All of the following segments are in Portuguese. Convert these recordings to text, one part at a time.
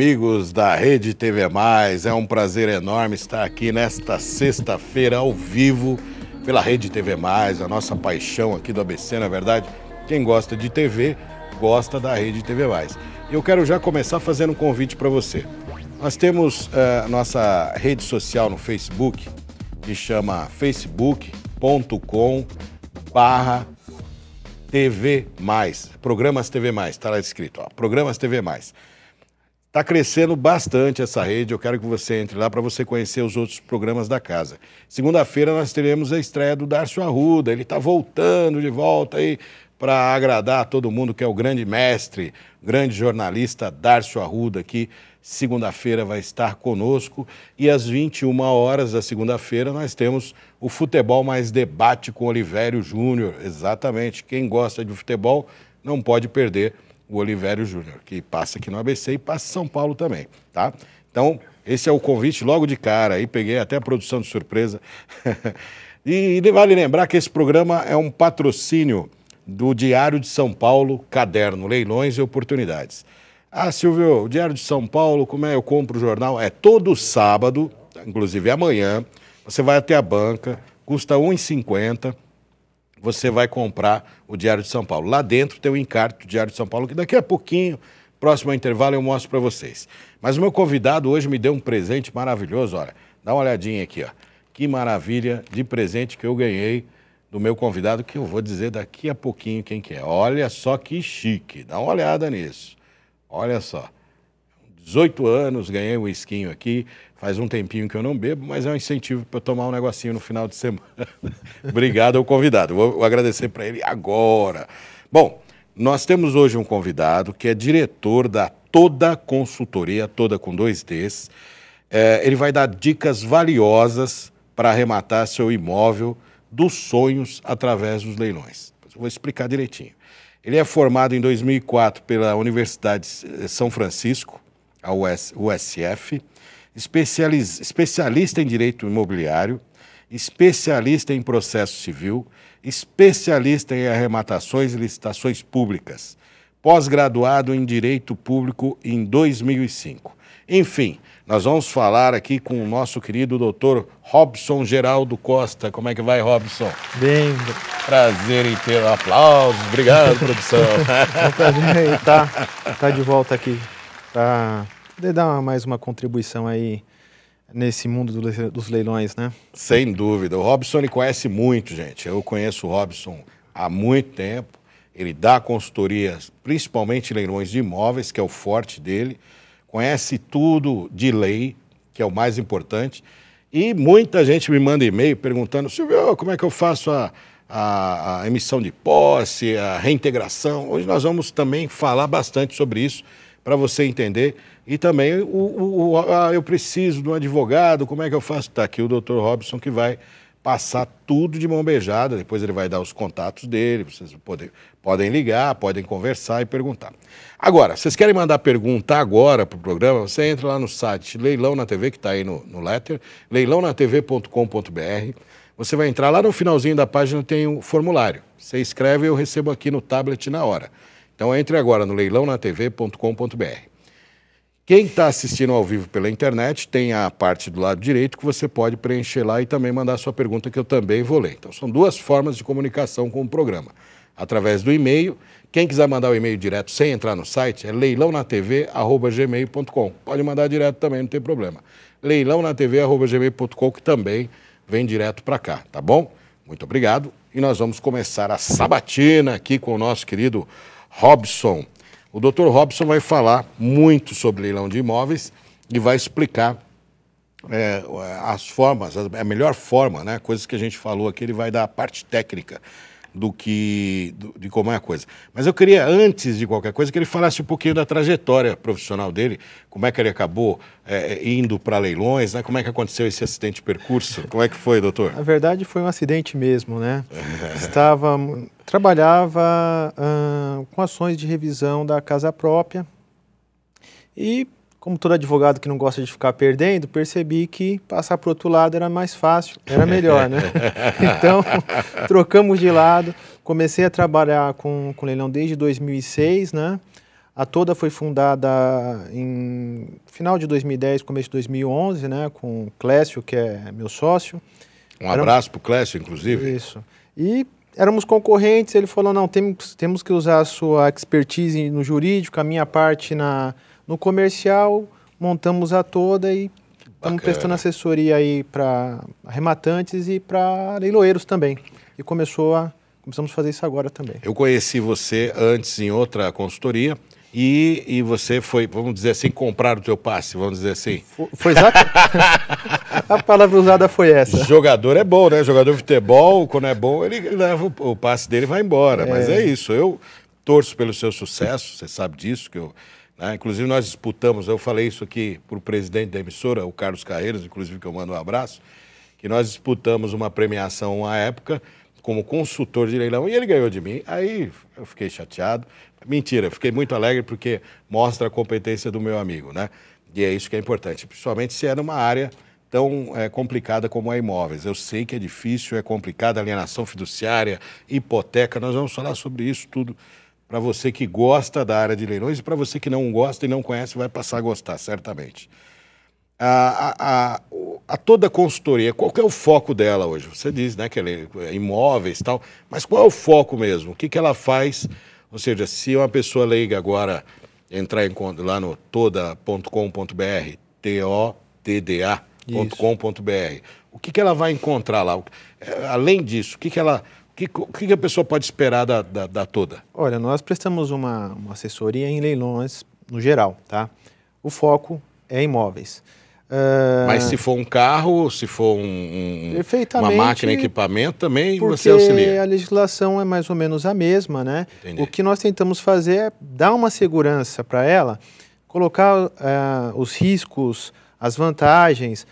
amigos da Rede TV Mais. É um prazer enorme estar aqui nesta sexta-feira ao vivo pela Rede TV Mais, a nossa paixão aqui do ABC, na verdade. Quem gosta de TV gosta da Rede TV Mais. Eu quero já começar fazendo um convite para você. Nós temos uh, nossa rede social no Facebook, que chama facebook.com TV Mais, Programas TV Mais, está lá escrito, ó, Programas TV Mais. Está crescendo bastante essa rede. Eu quero que você entre lá para você conhecer os outros programas da casa. Segunda-feira nós teremos a estreia do Darcio Arruda. Ele está voltando de volta aí para agradar a todo mundo que é o grande mestre, grande jornalista Darcio Arruda que Segunda-feira vai estar conosco e às 21 horas da segunda-feira nós temos o futebol mais debate com Olivério Júnior. Exatamente. Quem gosta de futebol não pode perder o Oliveira Júnior, que passa aqui no ABC e passa São Paulo também, tá? Então, esse é o convite logo de cara, aí peguei até a produção de surpresa. e, e vale lembrar que esse programa é um patrocínio do Diário de São Paulo, Caderno, Leilões e Oportunidades. Ah, Silvio, o Diário de São Paulo, como é? Eu compro o jornal? É todo sábado, inclusive amanhã, você vai até a banca, custa R$ 1,50 você vai comprar o Diário de São Paulo. Lá dentro tem o um encarte do Diário de São Paulo, que daqui a pouquinho, próximo ao intervalo, eu mostro para vocês. Mas o meu convidado hoje me deu um presente maravilhoso, olha. Dá uma olhadinha aqui, ó. Que maravilha de presente que eu ganhei do meu convidado, que eu vou dizer daqui a pouquinho quem que é. Olha só que chique, dá uma olhada nisso. Olha só. 18 anos, ganhei um esquinho aqui. Faz um tempinho que eu não bebo, mas é um incentivo para tomar um negocinho no final de semana. Obrigado ao convidado. Vou agradecer para ele agora. Bom, nós temos hoje um convidado que é diretor da Toda Consultoria, toda com dois Ds. É, ele vai dar dicas valiosas para arrematar seu imóvel dos sonhos através dos leilões. Vou explicar direitinho. Ele é formado em 2004 pela Universidade de São Francisco, a US, USF, especializ, especialista em direito imobiliário, especialista em processo civil, especialista em arrematações e licitações públicas, pós-graduado em direito público em 2005. Enfim, nós vamos falar aqui com o nosso querido doutor Robson Geraldo Costa. Como é que vai, Robson? Bem. Prazer em ter um aplausos. Obrigado, produção. É tá, tá de volta aqui para poder dar mais uma contribuição aí nesse mundo do, dos leilões, né? Sem dúvida. O Robson ele conhece muito, gente. Eu conheço o Robson há muito tempo. Ele dá consultorias, principalmente leilões de imóveis, que é o forte dele. Conhece tudo de lei, que é o mais importante. E muita gente me manda e-mail perguntando, Silvio, como é que eu faço a, a, a emissão de posse, a reintegração? Hoje nós vamos também falar bastante sobre isso para você entender. E também o, o, o ah, eu preciso de um advogado, como é que eu faço? Está aqui o doutor Robson que vai passar tudo de mão beijada, depois ele vai dar os contatos dele, vocês podem, podem ligar, podem conversar e perguntar. Agora, vocês querem mandar pergunta agora para o programa, você entra lá no site Leilão na TV, que está aí no, no letter, leilonatv.com.br, você vai entrar lá no finalzinho da página, tem o um formulário, você escreve e eu recebo aqui no tablet na hora. Então entre agora no leilãonatv.com.br. Quem está assistindo ao vivo pela internet tem a parte do lado direito que você pode preencher lá e também mandar sua pergunta que eu também vou ler. Então são duas formas de comunicação com o programa. Através do e-mail, quem quiser mandar o e-mail direto sem entrar no site é leilãonatv@gmail.com. Pode mandar direto também, não tem problema. leilãonatv@gmail.com que também vem direto para cá, tá bom? Muito obrigado e nós vamos começar a sabatina aqui com o nosso querido Robson. O doutor Robson vai falar muito sobre leilão de imóveis e vai explicar é, as formas, a melhor forma, né? coisas que a gente falou aqui, ele vai dar a parte técnica do que do, de como é a coisa. Mas eu queria, antes de qualquer coisa, que ele falasse um pouquinho da trajetória profissional dele, como é que ele acabou é, é indo para leilões, né? como é que aconteceu esse acidente de percurso, como é que foi, doutor? Na verdade, foi um acidente mesmo, né? Estava, trabalhava hum, com ações de revisão da casa própria e como todo advogado que não gosta de ficar perdendo, percebi que passar para o outro lado era mais fácil, era melhor, né? então, trocamos de lado. Comecei a trabalhar com, com leilão desde 2006, né? A Toda foi fundada em final de 2010, começo de 2011, né? Com o Clécio, que é meu sócio. Um abraço para o Clécio, inclusive. Isso. E éramos concorrentes, ele falou, não, temos, temos que usar a sua expertise no jurídico, a minha parte na no comercial, montamos a toda e estamos prestando assessoria aí para arrematantes e para leiloeiros também. E começou a começamos a fazer isso agora também. Eu conheci você antes em outra consultoria. E, e você foi, vamos dizer assim, comprar o teu passe, vamos dizer assim. Foi, foi exatamente. a palavra usada foi essa. Jogador é bom, né? Jogador de futebol, quando é bom, ele leva o, o passe dele e vai embora. É. Mas é isso. Eu torço pelo seu sucesso, você sabe disso, que eu né? Inclusive, nós disputamos, eu falei isso aqui para o presidente da emissora, o Carlos Carreiras, inclusive, que eu mando um abraço, que nós disputamos uma premiação à época como consultor de leilão e ele ganhou de mim. Aí eu fiquei chateado. Mentira, fiquei muito alegre porque mostra a competência do meu amigo, né? E é isso que é importante, principalmente se é numa área tão é, complicada como a imóveis. Eu sei que é difícil, é complicado, alienação fiduciária, hipoteca, nós vamos falar sobre isso tudo para você que gosta da área de leilões e para você que não gosta e não conhece, vai passar a gostar, certamente. A, a, a, a toda consultoria, qual é o foco dela hoje? Você diz né, que ela é imóveis e tal, mas qual é o foco mesmo? O que, que ela faz? Ou seja, se uma pessoa leiga agora entrar em conta lá no toda.com.br, T-O-T-D-A.com.br, o que, que ela vai encontrar lá? É, além disso, o que, que ela que, que a pessoa pode esperar da, da, da toda? Olha, nós prestamos uma, uma, assessoria em leilões no geral, tá? O foco é imóveis. Uh... Mas se for um carro, se for um, um, uma máquina, equipamento, também você auxilia. a legislação é mais ou menos a mesma, né? Entendi. O que nós tentamos fazer é dar uma segurança para ela, colocar uh, os riscos, as vantagens,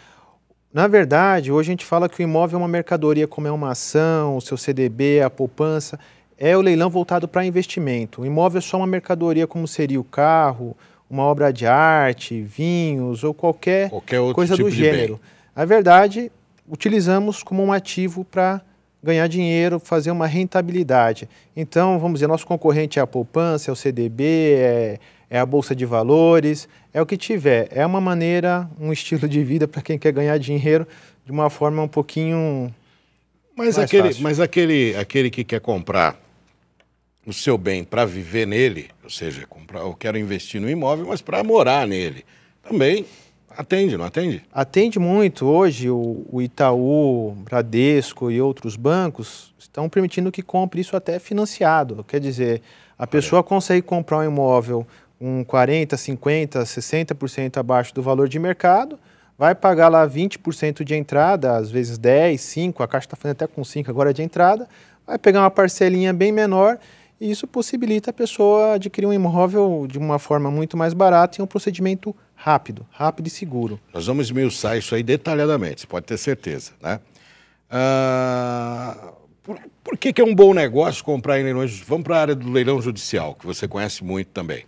na verdade, hoje a gente fala que o imóvel é uma mercadoria, como é uma ação, o seu CDB, a poupança. É o leilão voltado para investimento. O imóvel é só uma mercadoria, como seria o carro, uma obra de arte, vinhos ou qualquer, qualquer coisa tipo do gênero. Na verdade, utilizamos como um ativo para ganhar dinheiro, fazer uma rentabilidade. Então, vamos dizer, nosso concorrente é a poupança, é o CDB, é é a bolsa de valores, é o que tiver. É uma maneira, um estilo de vida para quem quer ganhar dinheiro de uma forma um pouquinho. Mas, mais aquele, fácil. mas aquele, aquele que quer comprar o seu bem para viver nele, ou seja, comprar, eu quero investir no imóvel, mas para morar nele, também atende, não atende? Atende muito. Hoje o, o Itaú, Bradesco e outros bancos estão permitindo que compre isso até financiado. Quer dizer, a pessoa consegue comprar um imóvel um 40, 50, 60% abaixo do valor de mercado, vai pagar lá 20% de entrada, às vezes 10, 5, a Caixa está fazendo até com 5 agora de entrada, vai pegar uma parcelinha bem menor e isso possibilita a pessoa adquirir um imóvel de uma forma muito mais barata e um procedimento rápido, rápido e seguro. Nós vamos esmiuçar isso aí detalhadamente, pode ter certeza, né? Ah, por, por que, que é um bom negócio comprar em leilões? Vamos para a área do leilão judicial, que você conhece muito também.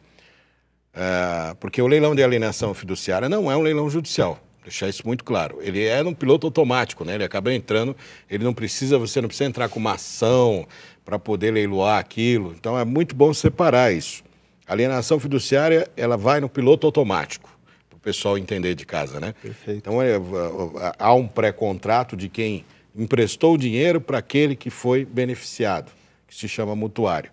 É, porque o leilão de alienação fiduciária não é um leilão judicial. Deixar isso muito claro. Ele é um piloto automático, né? Ele acaba entrando, ele não precisa, você não precisa entrar com uma ação para poder leiloar aquilo. Então é muito bom separar isso. A alienação fiduciária, ela vai no piloto automático, para o pessoal entender de casa, né? Perfeito. Então é, é, é, há um pré-contrato de quem emprestou o dinheiro para aquele que foi beneficiado, que se chama mutuário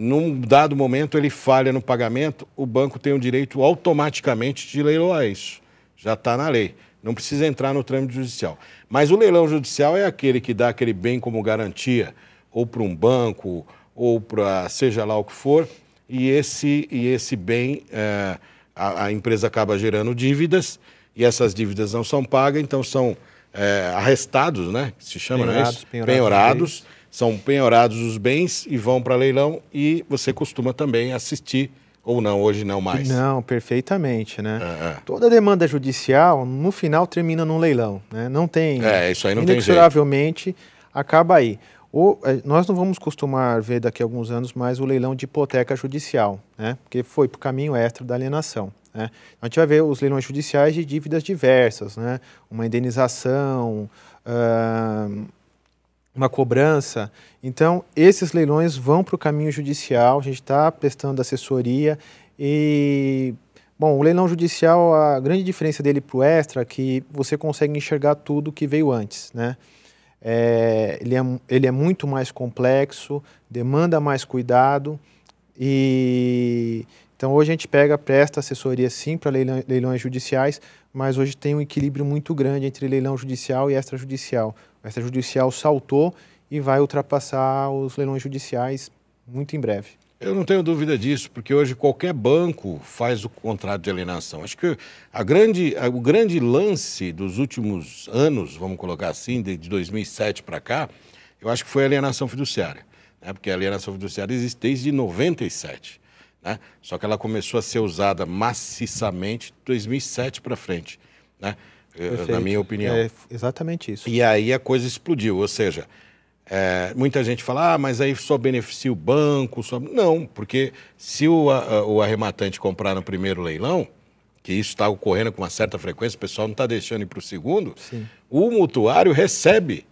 num dado momento ele falha no pagamento, o banco tem o direito automaticamente de leiloar isso. Já está na lei. Não precisa entrar no trâmite judicial. Mas o leilão judicial é aquele que dá aquele bem como garantia, ou para um banco, ou para seja lá o que for, e esse, e esse bem, é, a, a, empresa acaba gerando dívidas, e essas dívidas não são pagas, então são é, arrestados, né? Se chama, penhorados, não é isso? Penhorados. penhorados são penhorados os bens e vão para leilão e você costuma também assistir ou não, hoje não mais? Não, perfeitamente, né? É, é. Toda demanda judicial, no final, termina num leilão, né? Não tem... É, isso aí não inexoravelmente, tem acaba aí. ou eh, nós não vamos costumar ver daqui a alguns anos mais o leilão de hipoteca judicial, né? Porque foi para o caminho extra da alienação. Né? A gente vai ver os leilões judiciais de dívidas diversas, né? Uma indenização... Uh uma cobrança. Então, esses leilões vão para o caminho judicial, a gente está prestando assessoria e. Bom, o leilão judicial, a grande diferença dele para o extra é que você consegue enxergar tudo que veio antes, né? É, ele, é, ele é muito mais complexo, demanda mais cuidado e então hoje a gente pega, presta assessoria sim para leilões judiciais, mas hoje tem um equilíbrio muito grande entre leilão judicial e extrajudicial. O extrajudicial saltou e vai ultrapassar os leilões judiciais muito em breve. Eu não tenho dúvida disso, porque hoje qualquer banco faz o contrato de alienação. Acho que a grande, a, o grande lance dos últimos anos, vamos colocar assim, de, de 2007 para cá, eu acho que foi a alienação fiduciária. Né? Porque a alienação fiduciária existe desde 97. Né? Só que ela começou a ser usada maciçamente de 2007 para frente. Né? É, Perfeito. na minha opinião. É exatamente isso. E aí a coisa explodiu, ou seja, é, muita gente fala, ah, mas aí só beneficia o banco. Só... Não, porque se o, a, o arrematante comprar no primeiro leilão, que isso está ocorrendo com uma certa frequência, o pessoal não está deixando ir para o segundo, Sim. o mutuário recebe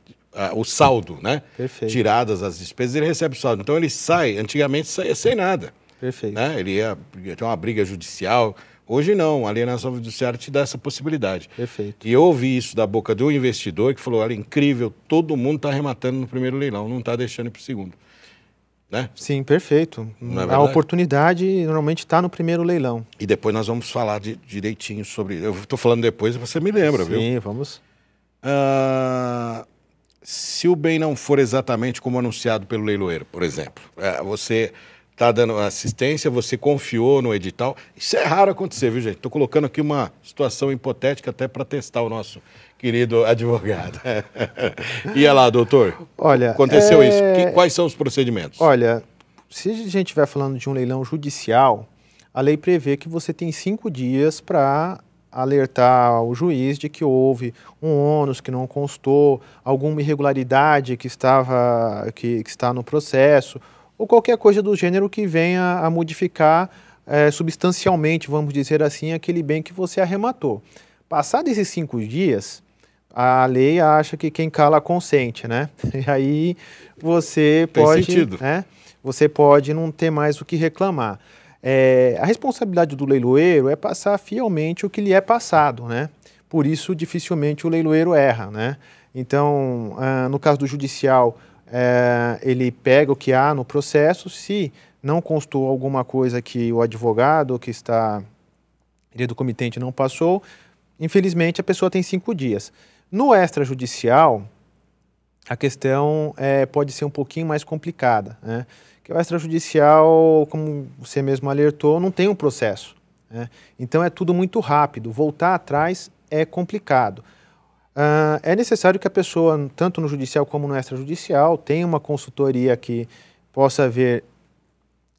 o saldo, né? Perfeito. Tiradas as despesas, ele recebe o saldo. Então ele sai, antigamente saía sem nada. Perfeito. Né? Ele ia, ia ter uma briga judicial, Hoje não, a alienação fiduciária te dá essa possibilidade. Perfeito. E eu ouvi isso da boca do investidor que falou: olha, incrível, todo mundo está arrematando no primeiro leilão, não está deixando para o segundo. Né? Sim, perfeito. É a oportunidade normalmente está no primeiro leilão. E depois nós vamos falar de, direitinho sobre. Eu estou falando depois, e você me lembra, Sim, viu? Sim, vamos. Uh, se o bem não for exatamente como anunciado pelo leiloeiro, por exemplo, é, você está dando assistência, você confiou no edital. Isso é raro acontecer, viu, gente? Estou colocando aqui uma situação hipotética até para testar o nosso querido advogado. e é lá, doutor. Olha, aconteceu é... isso. Que, quais são os procedimentos? Olha, se a gente estiver falando de um leilão judicial, a lei prevê que você tem cinco dias para alertar o juiz de que houve um ônus que não constou, alguma irregularidade que estava que, que está no processo ou qualquer coisa do gênero que venha a modificar é, substancialmente, vamos dizer assim, aquele bem que você arrematou. Passados esses cinco dias, a lei acha que quem cala consente, né? E aí você Tem pode, sentido. né? Você pode não ter mais o que reclamar. É, a responsabilidade do leiloeiro é passar fielmente o que lhe é passado, né? Por isso dificilmente o leiloeiro erra, né? Então, ah, no caso do judicial, é, ele pega o que há no processo, se não constou alguma coisa que o advogado que está é do comitente não passou, infelizmente a pessoa tem cinco dias. No extrajudicial, a questão é, pode ser um pouquinho mais complicada, né? Que o extrajudicial, como você mesmo alertou, não tem um processo. Né? Então é tudo muito rápido. Voltar atrás é complicado. Ah, é necessário que a pessoa, tanto no judicial como no extrajudicial, tenha uma consultoria que possa ver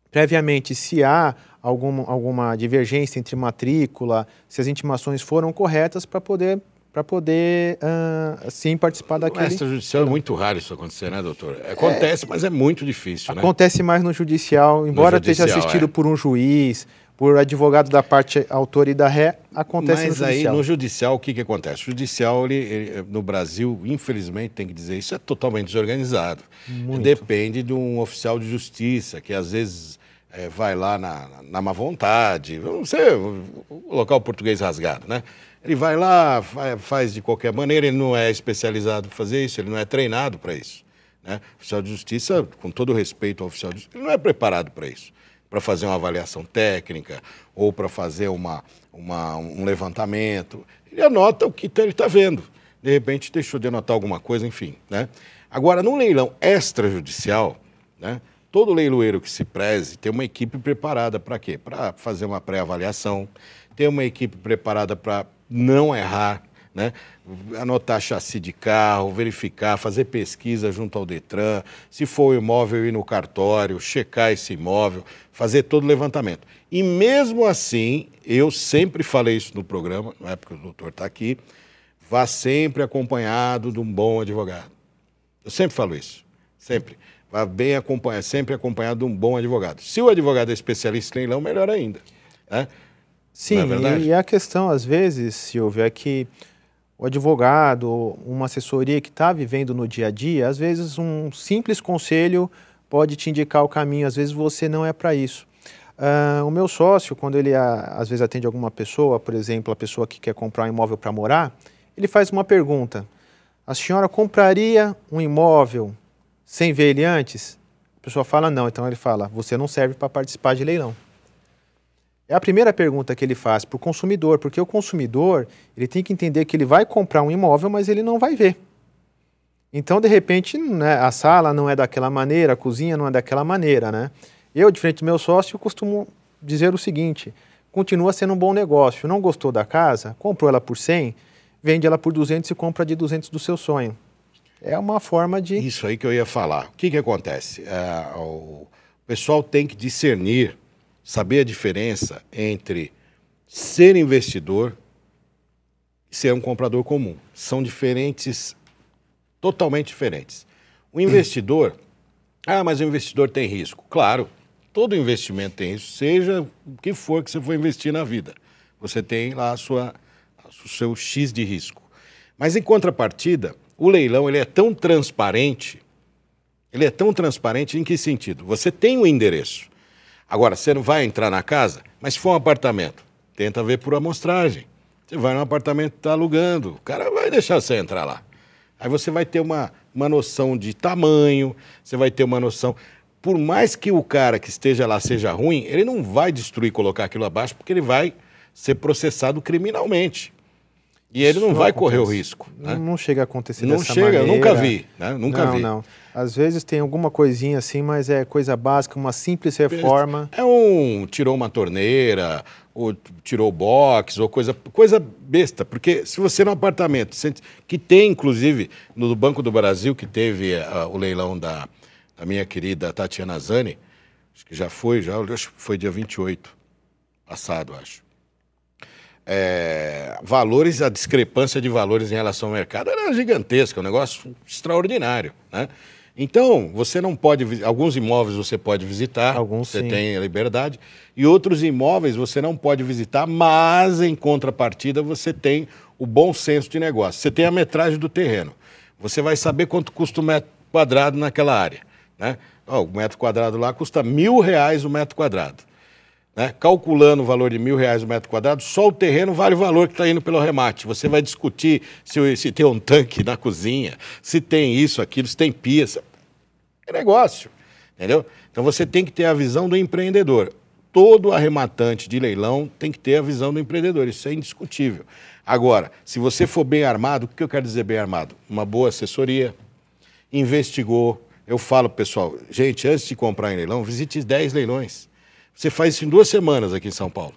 previamente se há algum, alguma divergência entre matrícula, se as intimações foram corretas para poder para poder uh, sim participar daquele. No extrajudicial é muito raro isso acontecer, né, doutor? Acontece, é, mas é muito difícil. Né? Acontece né? mais no judicial, embora no judicial, esteja assistido é. por um juiz por advogado da parte autor e da ré, acontece Mas no judicial. Mas aí, no judicial, o que, que acontece? O judicial, ele, ele, no Brasil, infelizmente, tem que dizer, isso é totalmente desorganizado. Muito. Depende de um oficial de justiça, que às vezes é, vai lá na, na, má vontade, não sei, vou colocar o português rasgado, né? Ele vai lá, faz de qualquer maneira, ele não é especializado para fazer isso, ele não é treinado para isso. Né? O oficial de justiça, com todo respeito ao oficial de justiça, ele não é preparado para isso para fazer uma avaliação técnica ou para fazer uma, uma, um levantamento. Ele anota o que tá, ele está vendo. De repente, deixou de anotar alguma coisa, enfim. Né? Agora, num leilão extrajudicial, né, todo leiloeiro que se preze tem uma equipe preparada para quê? Para fazer uma pré-avaliação, tem uma equipe preparada para não errar, né? Anotar chassi de carro, verificar, fazer pesquisa junto ao Detran, se for o imóvel, ir no cartório, checar esse imóvel, fazer todo o levantamento. E mesmo assim, eu sempre falei isso no programa, na época que o doutor está aqui, vá sempre acompanhado de um bom advogado. Eu sempre falo isso, sempre. Vá bem acompanhado, sempre acompanhado de um bom advogado. Se o advogado é especialista em leilão, melhor ainda. Né? Sim, é e, a questão, às vezes, Silvio, é que o advogado, uma assessoria que está vivendo no dia a dia, às vezes um simples conselho pode te indicar o caminho, às vezes você não é para isso. Uh, o meu sócio, quando ele ah, às vezes atende alguma pessoa, por exemplo, a pessoa que quer comprar um imóvel para morar, ele faz uma pergunta: A senhora compraria um imóvel sem ver ele antes? A pessoa fala não, então ele fala: Você não serve para participar de leilão. É a primeira pergunta que ele faz para o consumidor, porque o consumidor ele tem que entender que ele vai comprar um imóvel, mas ele não vai ver. Então, de repente, né, a sala não é daquela maneira, a cozinha não é daquela maneira, né? Eu, diferente do meu sócio, costumo dizer o seguinte: continua sendo um bom negócio. Não gostou da casa, comprou ela por 100, vende ela por 200 e compra de 200 do seu sonho. É uma forma de. Isso aí que eu ia falar. O que, que acontece? É, o pessoal tem que discernir saber a diferença entre ser investidor e ser um comprador comum. São diferentes, totalmente diferentes. O investidor, ah, mas o investidor tem risco. Claro, todo investimento tem risco, seja o que for que você for investir na vida. Você tem lá a sua, o seu X de risco. Mas em contrapartida, o leilão ele é tão transparente, ele é tão transparente em que sentido? Você tem o um endereço. Agora, você não vai entrar na casa, mas se for um apartamento, tenta ver por amostragem. Você vai num apartamento que está alugando, o cara vai deixar você entrar lá. Aí você vai ter uma, uma noção de tamanho, você vai ter uma noção. Por mais que o cara que esteja lá seja ruim, ele não vai destruir, colocar aquilo abaixo, porque ele vai ser processado criminalmente. E ele não, não vai acontece. correr o risco. Né? Não, não chega a acontecer não dessa chega, maneira. Não chega, nunca vi. Né? Nunca não, vi. Não. Às vezes tem alguma coisinha assim, mas é coisa básica, uma simples reforma. É um. tirou uma torneira, ou tirou box, ou coisa, coisa besta. Porque se você no apartamento, que tem inclusive no Banco do Brasil, que teve uh, o leilão da, da minha querida Tatiana Zani, acho que já foi, já, acho que foi dia 28 passado, acho. É, valores, a discrepância de valores em relação ao mercado era gigantesca, um negócio extraordinário, né? Então, você não pode. Alguns imóveis você pode visitar, alguns você sim. tem a liberdade, e outros imóveis você não pode visitar, mas em contrapartida você tem o bom senso de negócio. Você tem a metragem do terreno. Você vai saber quanto custa o metro quadrado naquela área. Né? Oh, o metro quadrado lá custa mil reais o metro quadrado. Né? Calculando o valor de mil reais o metro quadrado, só o terreno vale o valor que está indo pelo remate. Você vai discutir se, se tem um tanque na cozinha, se tem isso, aquilo, se tem pia. É negócio, entendeu? Então você tem que ter a visão do empreendedor. Todo arrematante de leilão tem que ter a visão do empreendedor, isso é indiscutível. Agora, se você for bem armado, o que eu quero dizer bem armado? Uma boa assessoria, investigou. Eu falo, pessoal, gente, antes de comprar em leilão, visite 10 leilões. Você faz isso em duas semanas aqui em São Paulo.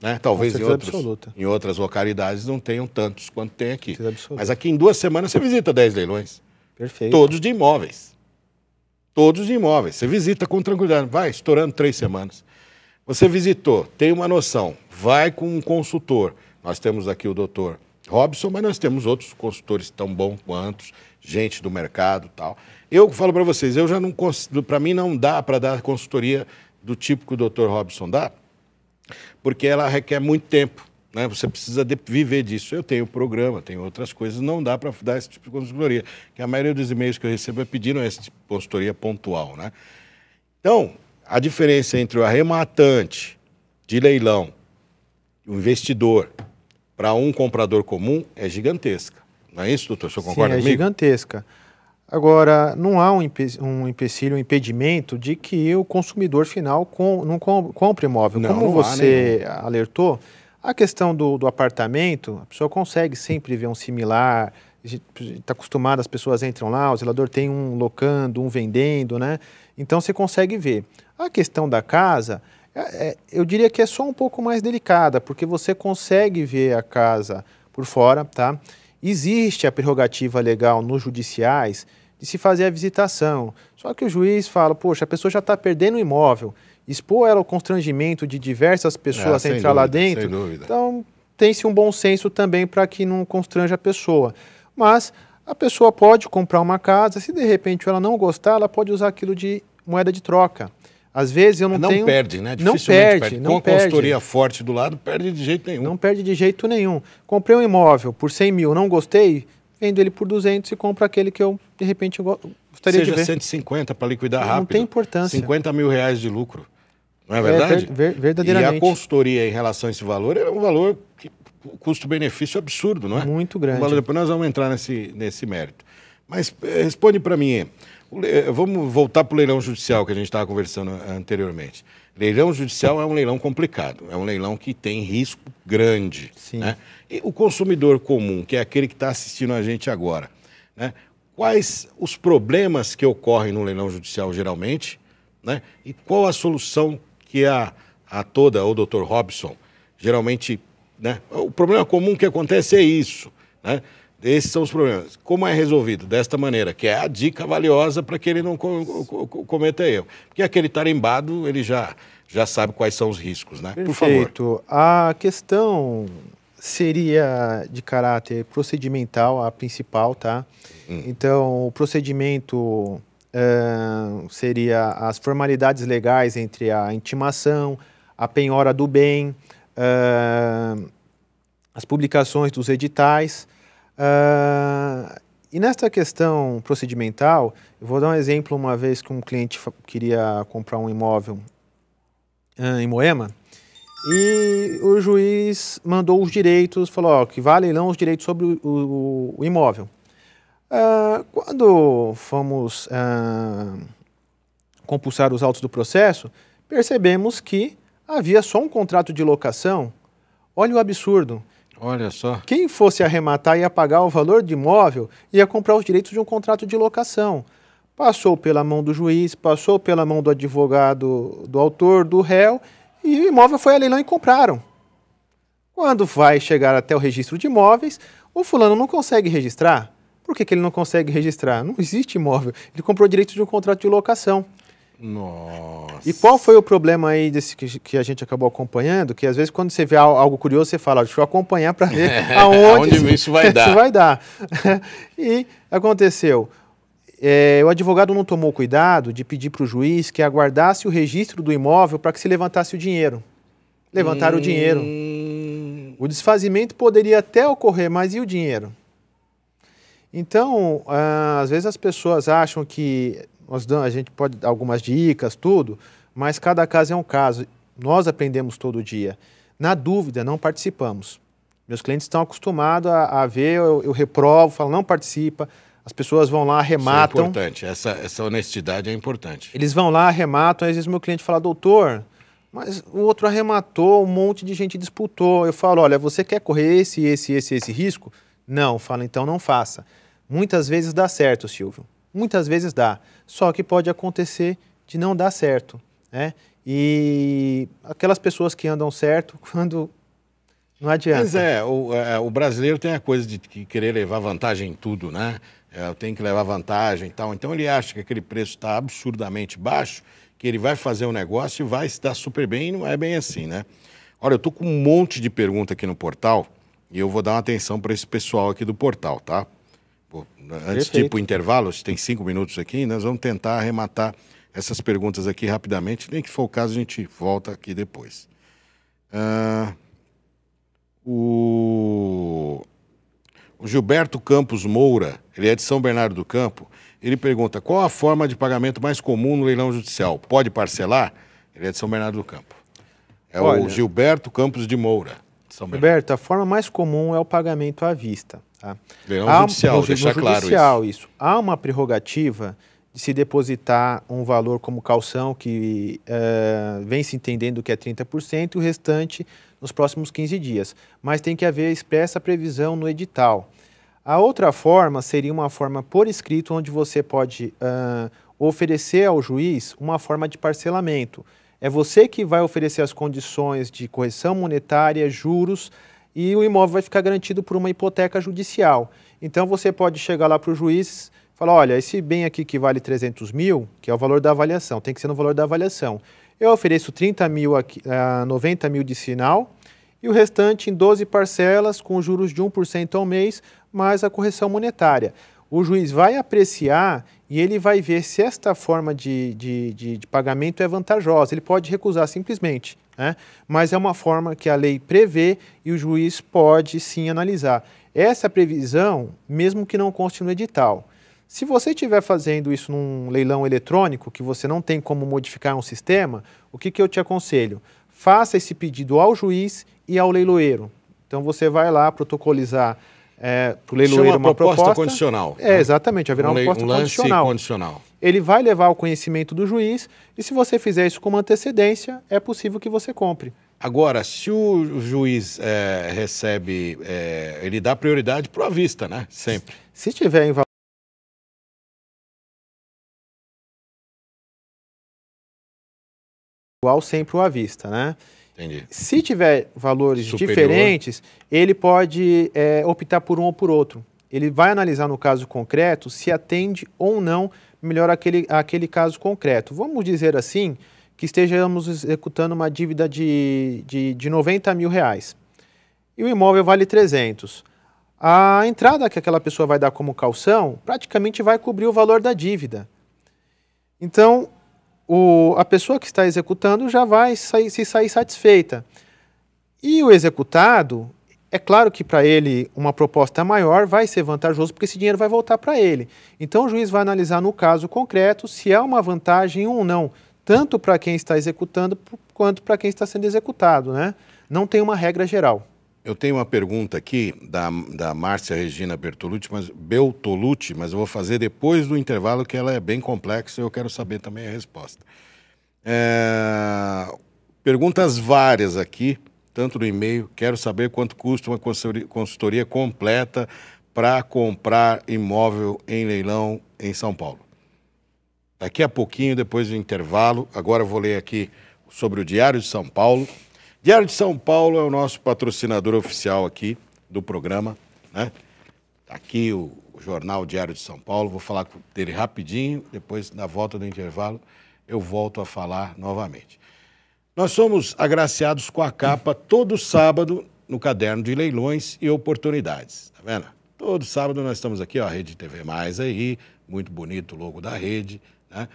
Né? Talvez em, outros, em outras localidades não tenham tantos quanto tem aqui. Mas aqui em duas semanas você visita 10 leilões. Perfeito. Todos de imóveis todos os imóveis. Você visita com tranquilidade, vai estourando três semanas. Você visitou, tem uma noção, vai com um consultor. Nós temos aqui o doutor Robson, mas nós temos outros consultores tão bons quanto, gente do mercado tal. Eu falo para vocês, eu já não para mim não dá para dar consultoria do tipo que o doutor Robson dá, porque ela requer muito tempo. Né? Você precisa de, viver disso. Eu tenho programa, tenho outras coisas, não dá para dar esse tipo de consultoria. Que a maioria dos e-mails que eu recebo é pedindo essa tipo consultoria pontual. Né? Então, a diferença entre o arrematante de leilão, o investidor, para um comprador comum é gigantesca. Não é isso, doutor? Eu concorda Sim, é comigo? É gigantesca. Agora, não há um, um empecilho, um impedimento de que o consumidor final com não compre imóvel. Não, Como não você alertou, a questão do, do apartamento, a pessoa consegue sempre ver um similar, está acostumado, as pessoas entram lá, o zelador tem um locando, um vendendo, né? Então você consegue ver. A questão da casa, é, é, eu diria que é só um pouco mais delicada, porque você consegue ver a casa por fora, tá? Existe a prerrogativa legal nos judiciais de se fazer a visitação. Só que o juiz fala, poxa, a pessoa já está perdendo o imóvel expor ela ao constrangimento de diversas pessoas é, ah, a entrar dúvida, lá dentro. Sem dúvida. Então, tem-se um bom senso também para que não constranja a pessoa. Mas a pessoa pode comprar uma casa, se de repente ela não gostar, ela pode usar aquilo de moeda de troca. Às vezes eu não, não tenho. Perde, né? Não perde, perde. Não Com perde. a consultoria forte do lado, perde de jeito nenhum. Não perde de jeito nenhum. Comprei um imóvel por 100 mil, não gostei, vendo ele por 200 e compro aquele que eu, de repente, gostaria Seja de ver. Seja 150 para liquidar rápido. Não tem importância. 50 mil reais de lucro. Não é verdade? É, ver, verdadeiramente. E a consultoria em relação a esse valor é um valor que custo-benefício absurdo, não é? Muito grande. Um valor, depois nós vamos entrar nesse, nesse mérito. Mas eh, responde para mim, eh, eh, vamos voltar para o leilão judicial que a gente estava conversando anteriormente. Leilão judicial é um leilão complicado, é um leilão que tem risco grande. Sim. Né? E o consumidor comum, que é aquele que está assistindo a gente agora, né? quais os problemas que ocorrem no leilão judicial geralmente né? e qual a solução que a, a toda, o Dr. Robson, geralmente, né? O problema comum que acontece é isso, né? Esses são os problemas. Como é resolvido? Desta maneira, que é a dica valiosa para que ele não cometa erro. Porque aquele tarimbado, ele já, já sabe quais são os riscos, né? Perfeito. Por favor. A questão seria de caráter procedimental, a principal, tá? Hum. Então, o procedimento uh, seria as formalidades legais entre a intimação, a penhora do bem, uh, as publicações dos editais. Uh, e nesta questão procedimental, eu vou dar um exemplo uma vez que um cliente queria comprar um imóvel uh, em Moema e o juiz mandou os direitos, falou ó, que vale não os direitos sobre o, o, o imóvel. Uh, quando fomos uh, compulsar os autos do processo, percebemos que havia só um contrato de locação. Olha o absurdo. Olha só. Quem fosse arrematar e pagar o valor de imóvel ia comprar os direitos de um contrato de locação. Passou pela mão do juiz, passou pela mão do advogado, do autor, do réu, e o imóvel foi a leilão e compraram. Quando vai chegar até o registro de imóveis, o fulano não consegue registrar. Por que, que ele não consegue registrar? Não existe imóvel. Ele comprou direito de um contrato de locação. Nossa. E qual foi o problema aí desse que, que, a gente acabou acompanhando? Que às vezes quando você vê algo curioso, você fala, deixa eu acompanhar para ver aonde, isso vai dar. Isso vai dar. e aconteceu. É, o advogado não tomou cuidado de pedir para o juiz que aguardasse o registro do imóvel para que se levantasse o dinheiro. Levantar hum... o dinheiro. Hum. O desfazimento poderia até ocorrer, mas e o dinheiro? Então, ah, às vezes as pessoas acham que nós damos, a gente pode dar algumas dicas, tudo, mas cada caso é um caso. Nós aprendemos todo dia. Na dúvida, não participamos. Meus clientes estão acostumados a, a ver, eu, eu, reprovo, falo, não participa. As pessoas vão lá, arrematam. Isso é importante, essa, essa honestidade é importante. Eles vão lá, arrematam, às vezes meu cliente fala, doutor, mas o outro arrematou, um monte de gente disputou. Eu falo, olha, você quer correr esse, esse, esse, esse risco? Não, fala então não faça. Muitas vezes dá certo, Silvio. Muitas vezes dá. Só que pode acontecer de não dar certo, né? E aquelas pessoas que andam certo, quando não adianta. Mas é, o, é, o brasileiro tem a coisa de querer levar vantagem em tudo, né? É, tem que levar vantagem e tal. Então ele acha que aquele preço está absurdamente baixo, que ele vai fazer um negócio e vai se dar super bem, e não é bem assim, né? Olha, eu estou com um monte de pergunta aqui no portal. E eu vou dar uma atenção para esse pessoal aqui do portal, tá? Antes de ir para o intervalo, tem cinco minutos aqui, nós vamos tentar arrematar essas perguntas aqui rapidamente. Nem que for o caso, a gente volta aqui depois. Uh, o... o Gilberto Campos Moura, ele é de São Bernardo do Campo, ele pergunta qual a forma de pagamento mais comum no leilão judicial? Pode parcelar? Ele é de São Bernardo do Campo. É Olha... o Gilberto Campos de Moura. São Roberto, a forma mais comum é o pagamento à vista. Tá? Leão Há judicial, um, deixar claro isso. isso. Há uma prerrogativa de se depositar um valor como calção, que uh, vem se entendendo que é 30%, e o restante nos próximos 15 dias. Mas tem que haver expressa previsão no edital. A outra forma seria uma forma por escrito, onde você pode uh, oferecer ao juiz uma forma de parcelamento. É você que vai oferecer as condições de correção monetária, juros e o imóvel vai ficar garantido por uma hipoteca judicial. Então você pode chegar lá para o juiz e falar: olha, esse bem aqui que vale 300 mil, que é o valor da avaliação, tem que ser no valor da avaliação. Eu ofereço 30 mil, a uh, 90 mil de sinal e o restante em 12 parcelas com juros de 1% ao mês, mais a correção monetária o juiz vai apreciar e ele vai ver se esta forma de, de, de, de pagamento é vantajosa. Ele pode recusar simplesmente, né? mas é uma forma que a lei prevê e o juiz pode sim analisar. Essa previsão, mesmo que não conste no edital. Se você estiver fazendo isso num leilão eletrônico, que você não tem como modificar um sistema, o que, que eu te aconselho? Faça esse pedido ao juiz e ao leiloeiro. Então você vai lá protocolizar é, para o leiloeiro uma, uma proposta, proposta, condicional. É, né? exatamente, haverá um uma proposta um lance condicional. condicional. Ele vai levar o conhecimento do juiz e se você fizer isso com uma antecedência, é possível que você compre. Agora, se o juiz é, recebe, é, ele dá prioridade para a vista, né? Sempre. Se tiver em igual sempre o à vista, né? Entendi. Se tiver valores Superior. diferentes, ele pode é, optar por um ou por outro. Ele vai analisar no caso concreto se atende ou não melhor aquele, aquele caso concreto. Vamos dizer assim que estejamos executando uma dívida de, de, de 90 mil reais e o imóvel vale 300. A entrada que aquela pessoa vai dar como calção praticamente vai cobrir o valor da dívida. Então, o, a pessoa que está executando já vai sair, se sair satisfeita. E o executado, é claro que para ele uma proposta maior vai ser vantajoso, porque esse dinheiro vai voltar para ele. Então o juiz vai analisar no caso concreto se há uma vantagem ou não, tanto para quem está executando quanto para quem está sendo executado. Né? Não tem uma regra geral. Eu tenho uma pergunta aqui da, da Márcia Regina Bertolucci, mas, Bertolucci, mas eu vou fazer depois do intervalo, que ela é bem complexa e eu quero saber também a resposta. É... Perguntas várias aqui, tanto no e-mail. Quero saber quanto custa uma consultoria completa para comprar imóvel em leilão em São Paulo. Daqui a pouquinho, depois do intervalo, agora eu vou ler aqui sobre o Diário de São Paulo. Diário de São Paulo é o nosso patrocinador oficial aqui do programa, né? Tá aqui o, o jornal Diário de São Paulo. Vou falar dele rapidinho, depois na volta do intervalo eu volto a falar novamente. Nós somos agraciados com a capa todo sábado no caderno de leilões e oportunidades, tá vendo? Todo sábado nós estamos aqui, ó, a Rede TV Mais aí, muito bonito o logo da rede, né?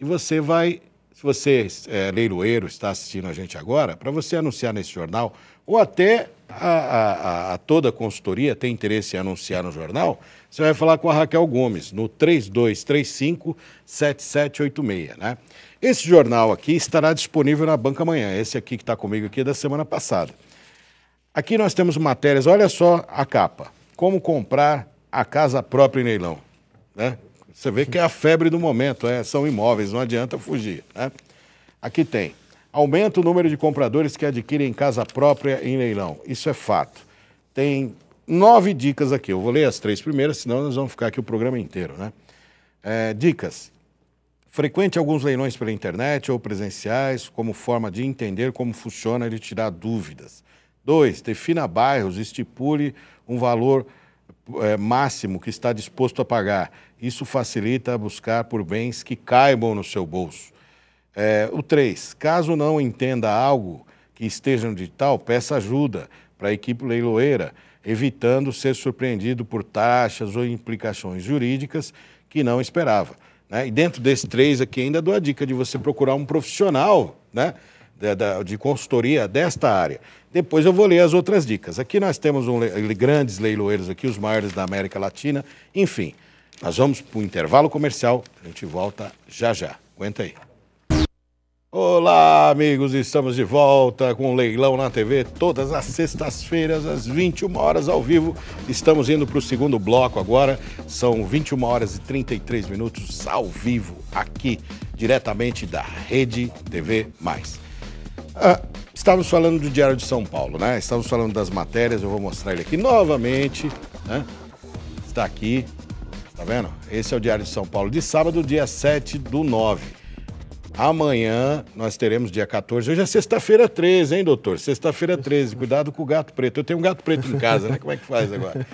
E você vai se você é leiloeiro, está assistindo a gente agora, para você anunciar nesse jornal, ou até a, a, a, toda a consultoria tem interesse em anunciar no jornal, você vai falar com a Raquel Gomes no 3235-7786, né? Esse jornal aqui estará disponível na banca amanhã, esse aqui que está comigo aqui é da semana passada. Aqui nós temos matérias, olha só a capa, como comprar a casa própria em leilão, né? Você vê que é a febre do momento, é, são imóveis, não adianta fugir. Né? Aqui tem. Aumenta o número de compradores que adquirem casa própria em leilão. Isso é fato. Tem nove dicas aqui. Eu vou ler as três primeiras, senão nós vamos ficar aqui o programa inteiro, né? É, dicas. Frequente alguns leilões pela internet ou presenciais como forma de entender como funciona e tirar dúvidas. Dois, defina bairros, estipule um valor é, máximo que está disposto a pagar. Isso facilita a buscar por bens que caibam no seu bolso. É, o 3. Caso não entenda algo que esteja no digital, peça ajuda para a equipe leiloeira, evitando ser surpreendido por taxas ou implicações jurídicas que não esperava. Né? E dentro desses três aqui ainda dou a dica de você procurar um profissional né? de, de consultoria desta área. Depois eu vou ler as outras dicas. Aqui nós temos um, grandes leiloeiros aqui, os maiores da América Latina. Enfim, nós vamos para o intervalo comercial. A gente volta já já. Aguenta aí. Olá, amigos, estamos de volta com o Leilão na TV, todas as sextas-feiras, às 21 horas, ao vivo. Estamos indo para o segundo bloco agora, são 21 horas e 33 minutos, ao vivo, aqui, diretamente da Rede TV Mais. Ah, Estávamos falando do Diário de São Paulo, né? Estávamos falando das matérias, eu vou mostrar ele aqui novamente, né? Está aqui, tá vendo? Esse é o Diário de São Paulo de sábado, dia 7 do 9. Amanhã nós teremos dia 14. Hoje é sexta-feira 13, hein, doutor? Sexta-feira 13. Cuidado com o gato preto. Eu tenho um gato preto em casa, né? Como é que faz agora?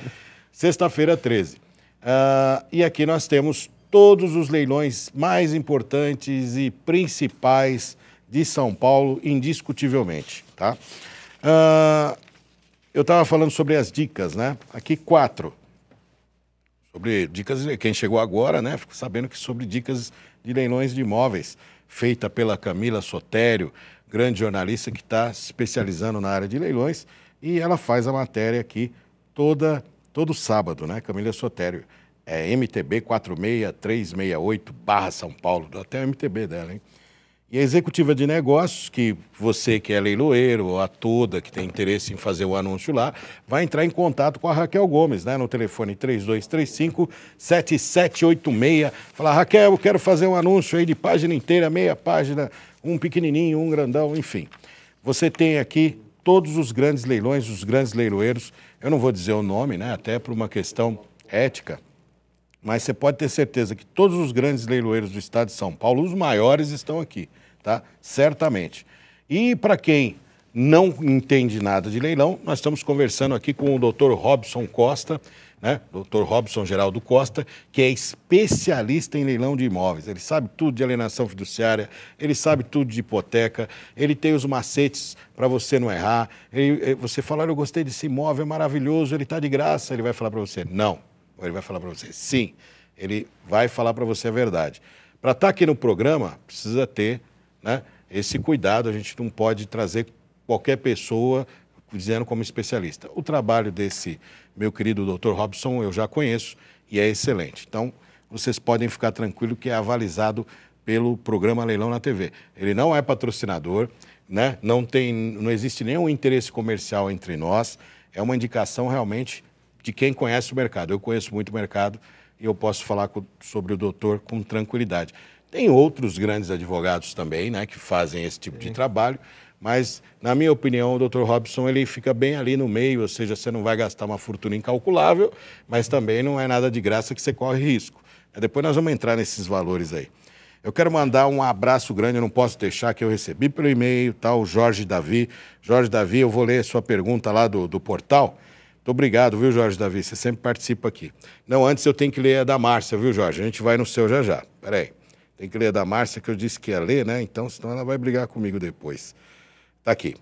Sexta-feira 13. Uh, ah, e aqui nós temos todos os leilões mais importantes e principais de São Paulo, indiscutivelmente, tá? Uh, eu estava falando sobre as dicas, né? Aqui quatro. Sobre dicas, quem chegou agora, né? Fico sabendo que sobre dicas de leilões de imóveis, feita pela Camila Sotério, grande jornalista que está especializando na área de leilões, e ela faz a matéria aqui toda, todo sábado, né? Camila Sotério. É MTB 46368 barra São Paulo, até o MTB dela, hein? E a executiva de negócios, que você que é leiloeiro ou a toda que tem interesse em fazer o anúncio lá, vai entrar em contato com a Raquel Gomes, né? No telefone 3235 7786. Falar, Raquel, eu quero fazer um anúncio aí de página inteira, meia página, um pequenininho, um grandão, enfim. Você tem aqui todos os grandes leilões, os grandes leiloeiros. Eu não vou dizer o nome, né? Até por uma questão ética. Mas você pode ter certeza que todos os grandes leiloeiros do estado de São Paulo, os maiores, estão aqui tá? Certamente. E para quem não entende nada de leilão, nós estamos conversando aqui com o Dr. Robson Costa, né? Dr. Robson Geraldo Costa, que é especialista em leilão de imóveis. Ele sabe tudo de alienação fiduciária, ele sabe tudo de hipoteca, ele tem os macetes para você não errar. Ele, eh, você fala, olha, eu gostei desse imóvel, é maravilhoso, ele está de graça. Ele vai falar para você, não. Ou ele vai falar para você, sim. Ele vai falar para você a verdade. Para estar tá aqui no programa, precisa ter né? Esse cuidado a gente não pode trazer qualquer pessoa dizendo como especialista. O trabalho desse meu querido doutor Robson eu já conheço e é excelente. Então, vocês podem ficar tranquilo que é avalizado pelo programa Leilão na TV. Ele não é patrocinador, né? não, tem, não existe nenhum interesse comercial entre nós, é uma indicação realmente de quem conhece o mercado. Eu conheço muito o mercado e eu posso falar com, sobre o doutor com tranquilidade. Tem outros grandes advogados também, né, que fazem esse tipo Sim. de trabalho, mas, na minha opinião, o Dr. Robson ele fica bem ali no meio, ou seja, você não vai gastar uma fortuna incalculável, mas também não é nada de graça que você corre risco. Depois nós vamos entrar nesses valores aí. Eu quero mandar um abraço grande, eu não posso deixar que eu recebi pelo e-mail, tal, tá, Jorge Davi. Jorge Davi, eu vou ler a sua pergunta lá do, do portal. Muito obrigado, viu, Jorge Davi? Você sempre participa aqui. Não, antes eu tenho que ler a da Márcia, viu, Jorge? A gente vai no seu já já. Peraí igreja da Márcia, que eu disse que ia ler, né? Então, senão ela vai brigar comigo depois. Tá aqui.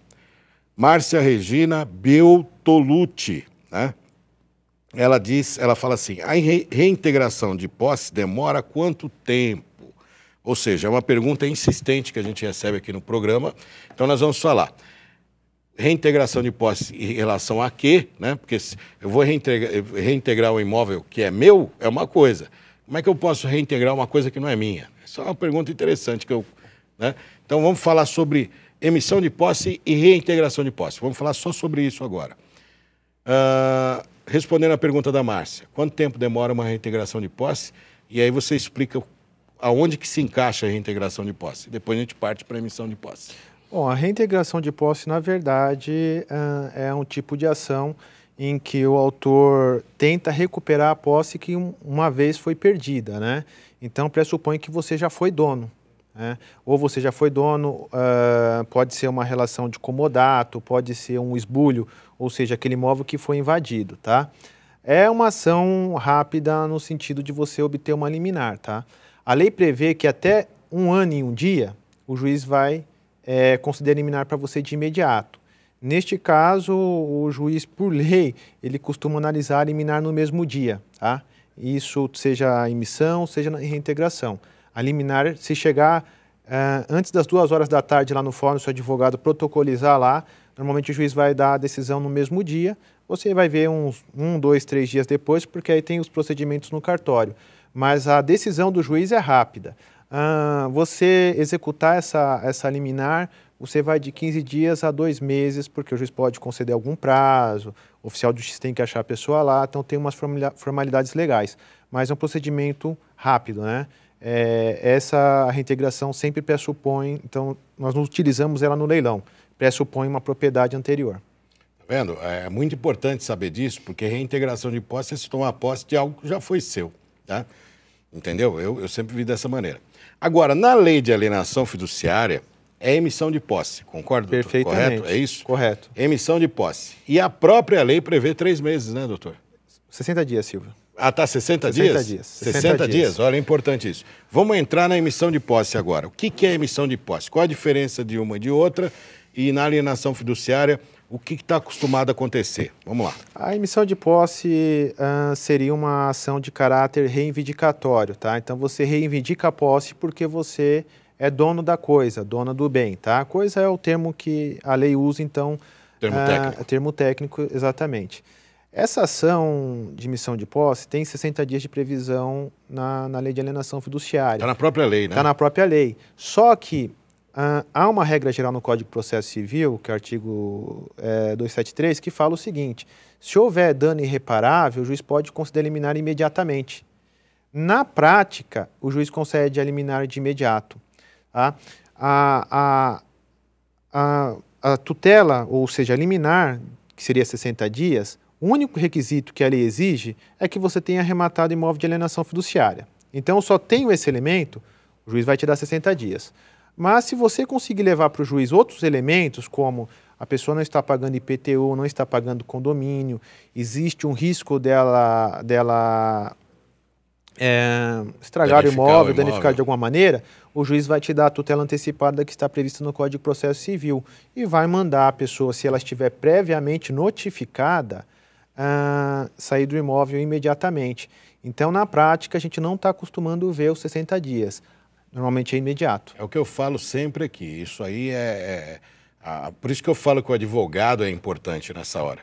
Márcia Regina Beltolucci, né? Ela diz, ela fala assim: a reintegração de posse demora quanto tempo? Ou seja, é uma pergunta insistente que a gente recebe aqui no programa. Então nós vamos falar. Reintegração de posse em relação a quê? Né? Porque se eu vou reintegrar, reintegrar um imóvel que é meu, é uma coisa. Como é que eu posso reintegrar uma coisa que não é minha? Isso é uma pergunta interessante que eu. Né? Então vamos falar sobre emissão de posse e reintegração de posse. Vamos falar só sobre isso agora. Uh, respondendo à pergunta da Márcia, quanto tempo demora uma reintegração de posse? E aí você explica aonde que se encaixa a reintegração de posse. Depois a gente parte para a emissão de posse. Bom, a reintegração de posse, na verdade, ah, é um tipo de ação em que o autor tenta recuperar a posse que uma vez foi perdida, né? Então, pressupõe que você já foi dono. Né? Ou você já foi dono, uh, pode ser uma relação de comodato, pode ser um esbulho, ou seja, aquele imóvel que foi invadido, tá? É uma ação rápida no sentido de você obter uma liminar, tá? A lei prevê que até um ano e um dia o juiz vai é, considerar liminar para você de imediato. Neste caso, o juiz, por lei, ele costuma analisar a liminar no mesmo dia, tá? isso seja a emissão, seja na reintegração. A liminar, se chegar uh, antes das duas horas da tarde lá no fórum, seu advogado protocolizar lá, normalmente o juiz vai dar a decisão no mesmo dia, você vai ver uns um, dois, três dias depois, porque aí tem os procedimentos no cartório. Mas a decisão do juiz é rápida. Uh, você executar essa, essa liminar, você vai de 15 dias a dois meses, porque o juiz pode conceder algum prazo, o oficial de justiça tem que achar a pessoa lá, então tem umas formalidades legais. Mas é um procedimento rápido, né? É, essa reintegração sempre pressupõe, então nós não utilizamos ela no leilão, pressupõe uma propriedade anterior. Tá vendo? É, é muito importante saber disso, porque reintegração de posse é se tomar posse de algo que já foi seu, tá? Entendeu? Eu, eu sempre vi dessa maneira. Agora, na lei de alienação fiduciária, é emissão de posse, concorda, doutor? Perfeitamente. Correto? É isso? Correto. É emissão de posse. E a própria lei prevê três meses, né, doutor? 60 dias, Silvio. Ah, tá, 60, 60 dias? 60, 60 dias. dias. olha, é importante isso. Vamos entrar na emissão de posse agora. O que, que é emissão de posse? Qual a diferença de uma e de outra? E na alienação fiduciária, o que está acostumado a acontecer? Vamos lá. A emissão de posse uh, seria uma ação de caráter reivindicatório, tá? Então você reivindica a posse porque você é dono da coisa, dona do bem, tá? Coisa é o termo que a lei usa, então. Termo ah, técnico. Termo técnico, exatamente. Essa ação de missão de posse tem 60 dias de previsão na, na lei de alienação fiduciária. Está na própria lei, né? Está na própria lei. Só que ah, há uma regra geral no Código de Processo Civil, que é o artigo é, 273, que fala o seguinte: se houver dano irreparável, o juiz pode considerar eliminar imediatamente. Na prática, o juiz concede eliminar de imediato. Tá? A, a, a, a tutela, ou seja, a liminar, que seria 60 dias, o único requisito que a lei exige é que você tenha arrematado imóvel de alienação fiduciária. Então, só tenho esse elemento, o juiz vai te dar 60 dias. Mas se você conseguir levar para o juiz outros elementos, como a pessoa não está pagando IPTU, não está pagando condomínio, existe um risco dela, dela é, estragar danificar o imóvel, imóvel, danificar de alguma maneira, o juiz vai te dar a tutela antecipada que está prevista no Código de Processo Civil e vai mandar a pessoa, se ela estiver previamente notificada, uh, sair do imóvel imediatamente. Então, na prática, a gente não está acostumando ver os 60 dias. Normalmente é imediato. É o que eu falo sempre aqui. Isso aí é. é a, por isso que eu falo que o advogado é importante nessa hora.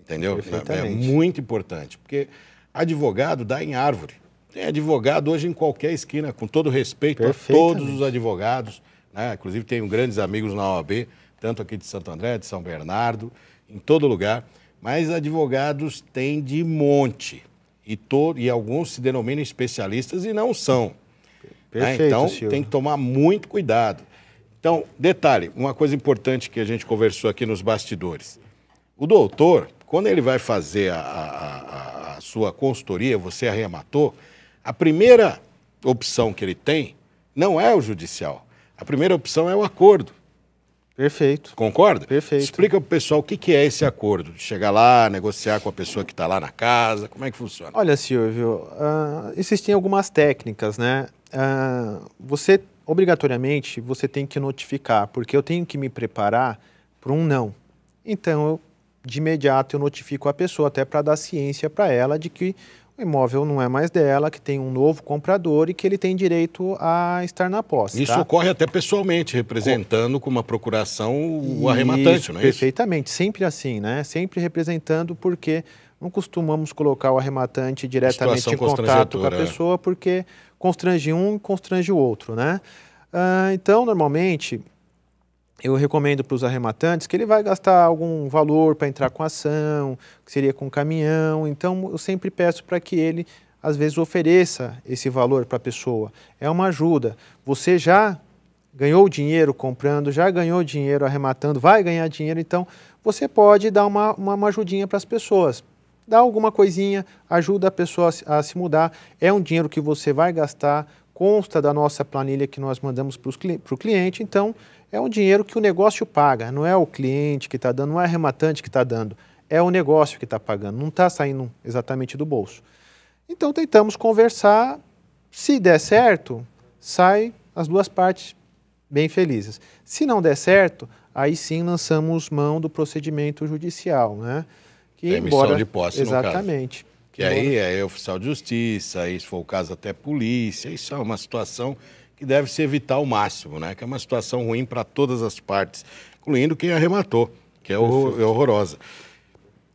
Entendeu? É, é muito importante. Porque advogado dá em árvore. Tem advogado hoje em qualquer esquina, com todo respeito a todos os advogados. Né? Inclusive, tenho grandes amigos na OAB, tanto aqui de Santo André, de São Bernardo, em todo lugar. Mas advogados tem de monte. E, to... e alguns se denominam especialistas e não são. Né? Perfeito, né? Então, senhor. tem que tomar muito cuidado. Então, detalhe, uma coisa importante que a gente conversou aqui nos bastidores. O doutor, quando ele vai fazer a, a, a, a sua consultoria, você arrematou, a primeira opção que ele tem não é o judicial. A primeira opção é o acordo. Perfeito. Concorda? Perfeito. Explica para o pessoal o que, que é esse acordo. Chegar lá, negociar com a pessoa que está lá na casa, como é que funciona? Olha, Silvio, uh, ah, existem algumas técnicas, né? Uh, você, obrigatoriamente, você tem que notificar, porque eu tenho que me preparar para um não. Então, eu, de imediato, eu notifico a pessoa, até para dar ciência para ela de que imóvel não é mais dela, que tem um novo comprador e que ele tem direito a estar na posse. Isso tá? ocorre até pessoalmente, representando com uma procuração o arrematante, isso, não é perfeitamente. isso? Perfeitamente, sempre assim, né? Sempre representando porque não costumamos colocar o arrematante diretamente em contato com a é. pessoa porque constrange um, constrange o outro, né? Ah, então, normalmente, eu recomendo para os arrematantes que ele vai gastar algum valor para entrar com ação, que seria com caminhão. Então, eu sempre peço para que ele, às vezes, ofereça esse valor para a pessoa. É uma ajuda. Você já ganhou dinheiro comprando, já ganhou dinheiro arrematando, vai ganhar dinheiro, então você pode dar uma, uma, uma ajudinha para as pessoas. Dá alguma coisinha, ajuda a pessoa a, a se mudar. É um dinheiro que você vai gastar, consta da nossa planilha que nós mandamos para o cliente, então é um dinheiro que o negócio paga, não é o cliente que está dando, não é o arrematante que está dando, é o negócio que está pagando, não está saindo exatamente do bolso. Então tentamos conversar, se der certo, sai as duas partes bem felizes. Se não der certo, aí sim lançamos mão do procedimento judicial, né? Que, embora, de posse, Exatamente. Que, que embora... aí é oficial de justiça, aí se for o caso até polícia, isso é uma situação que deve se evitar ao máximo, né? Que é uma situação ruim para todas as partes, incluindo quem arrematou, que é, é horrorosa.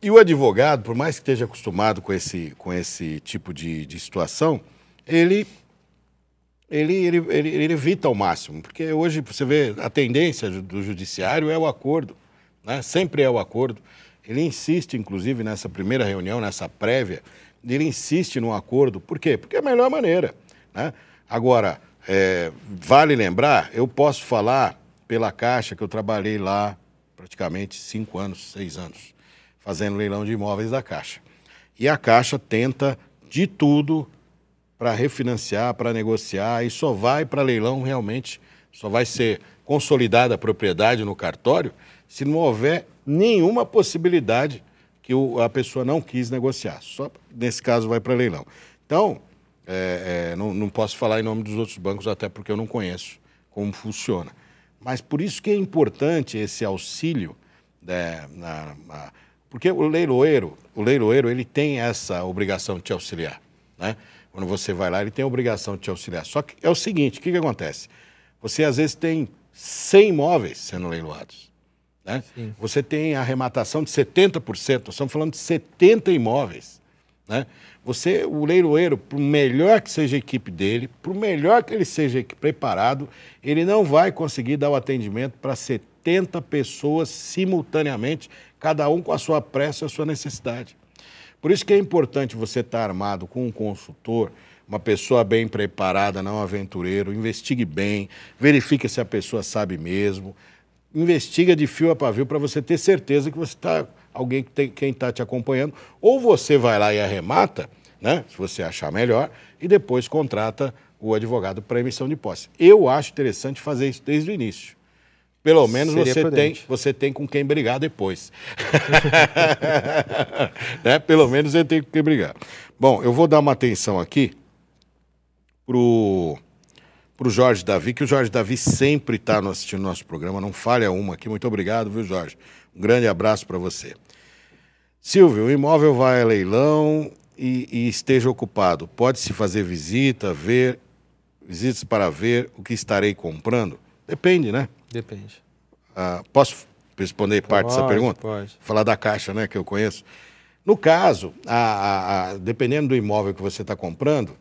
E o advogado, por mais que esteja acostumado com esse, com esse tipo de, de situação, ele ele, ele, ele, ele, evita ao máximo, porque hoje você vê a tendência do judiciário é o acordo, né? sempre é o acordo. Ele insiste, inclusive, nessa primeira reunião, nessa prévia, ele insiste no acordo. Por quê? Porque é a melhor maneira. Né? Agora, é, vale lembrar, eu posso falar pela Caixa que eu trabalhei lá praticamente cinco anos, seis anos, fazendo leilão de imóveis da Caixa. E a Caixa tenta de tudo para refinanciar, para negociar e só vai para leilão realmente, só vai ser consolidada a propriedade no cartório se não houver nenhuma possibilidade que o, a pessoa não quis negociar. Só nesse caso vai para leilão. Então, é, é, não, não posso falar em nome dos outros bancos, até porque eu não conheço como funciona. Mas por isso que é importante esse auxílio, né, na, na, porque o leiloeiro, o leiloeiro ele tem essa obrigação de te auxiliar. Né? Quando você vai lá, ele tem a obrigação de te auxiliar. Só que é o seguinte, o que, que acontece? Você às vezes tem 100 imóveis sendo leiloados. Né? Você tem arrematação de 70%, nós estamos falando de 70 imóveis né? Você, o leiloeiro, por melhor que seja a equipe dele, por melhor que ele seja preparado, ele não vai conseguir dar o atendimento para 70 pessoas simultaneamente, cada um com a sua pressa e a sua necessidade. Por isso que é importante você estar armado com um consultor, uma pessoa bem preparada, não aventureiro, investigue bem, verifique se a pessoa sabe mesmo, investiga de fio a pavio para você ter certeza que você está alguém que tem, quem está te acompanhando, ou você vai lá e arremata, né? Se você achar melhor, e depois contrata o advogado para emissão de posse. Eu acho interessante fazer isso desde o início. Pelo menos você tem, você tem com quem brigar depois. né? Pelo menos eu tenho com quem brigar. Bom, eu vou dar uma atenção aqui pro pro Jorge Davi, que o Jorge Davi sempre está assistindo nosso programa, não falha uma aqui. Muito obrigado, viu, Jorge? Um grande abraço para você. Silvio, o imóvel vai a leilão e, e esteja ocupado. Pode-se fazer visita, ver, visitas para ver o que estarei comprando? Depende, né? Depende. Ah, posso responder pode, parte dessa pergunta? Pode. Falar da caixa, né, que eu conheço. No caso, a, a, a, dependendo do imóvel que você está comprando,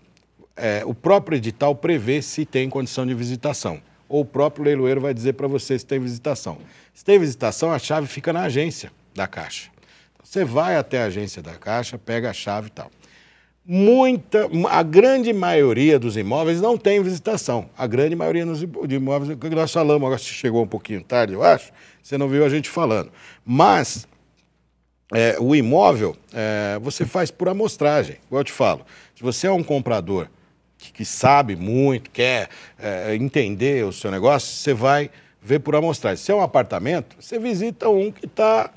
é, o próprio edital prevê se tem condição de visitação ou o próprio leiloeiro vai dizer para você se tem visitação. Se tem visitação, a chave fica na agência da Caixa. Então, você vai até a agência da Caixa, pega a chave e tal. Muita, a grande maioria dos imóveis não tem visitação. A grande maioria dos imóveis, o que nós falamos, agora chegou um pouquinho tarde, eu acho, você não viu a gente falando. Mas é, o imóvel é, você faz por amostragem, igual eu te falo. Se você é um comprador que sabe muito, quer é, entender o seu negócio, você vai ver por amostragem. Se é um apartamento, você visita um que está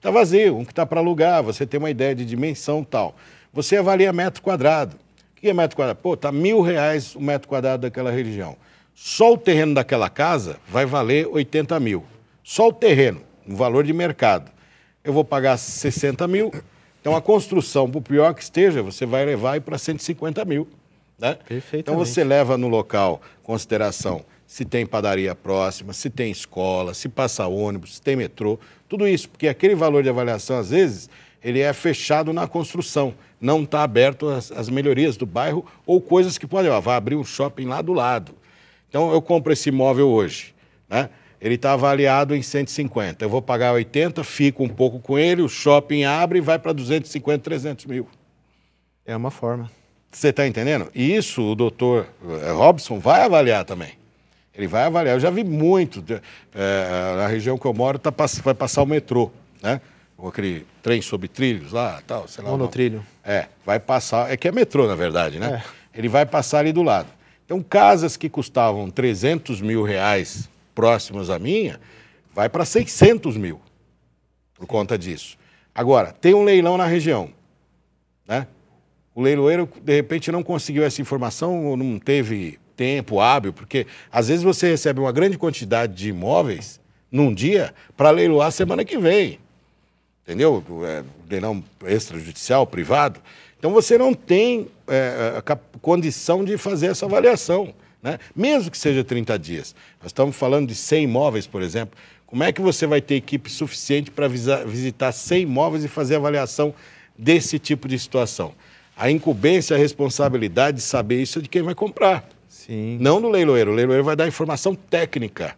tá vazio, um que está para alugar, você tem uma ideia de dimensão tal. Você avalia metro quadrado. O que é metro quadrado? Pô, tá mil reais o metro quadrado daquela região. Só o terreno daquela casa vai valer 80 mil. Só o terreno, um valor de mercado. Eu vou pagar 60 mil. Então a construção, por pior que esteja, você vai levar para 150 mil. Né? Então você leva no local consideração se tem padaria próxima, se tem escola, se passa ônibus, se tem metrô, tudo isso, porque aquele valor de avaliação, às vezes, ele é fechado na construção, não está aberto às, melhorias do bairro ou coisas que podem, ó, vai abrir um shopping lá do lado. Então eu compro esse imóvel hoje, né? Ele está avaliado em 150. Eu vou pagar 80, fico um pouco com ele, o shopping abre e vai para 250, 300 mil. É uma forma. Você está entendendo? E isso o doutor eh, Robson vai avaliar também. Ele vai avaliar. Eu já vi muito. É, na região que eu moro, tá, vai passar o metrô, né? Aquele trem sobre trilhos lá, tal, sei lá. Monotrilho. É, vai passar. É que é metrô, na verdade, né? É. Ele vai passar ali do lado. Então, casas que custavam 300 mil reais próximas à minha, vai para 600 mil por conta disso. Agora, tem um leilão na região, né? O leiloeiro, de repente, não conseguiu essa informação ou não teve tempo hábil, porque às vezes você recebe uma grande quantidade de imóveis num dia para leiloar semana que vem. Entendeu? É, leilão extrajudicial, privado. Então você não tem é, é condição de fazer essa avaliação, né? mesmo que seja 30 dias. Nós estamos falando de 100 imóveis, por exemplo. Como é que você vai ter equipe suficiente para visitar 100 imóveis e fazer avaliação desse tipo de situação? A incumbência, é a responsabilidade de saber isso é de quem vai comprar. Sim. Não do leiloeiro. O leiloeiro vai dar informação técnica.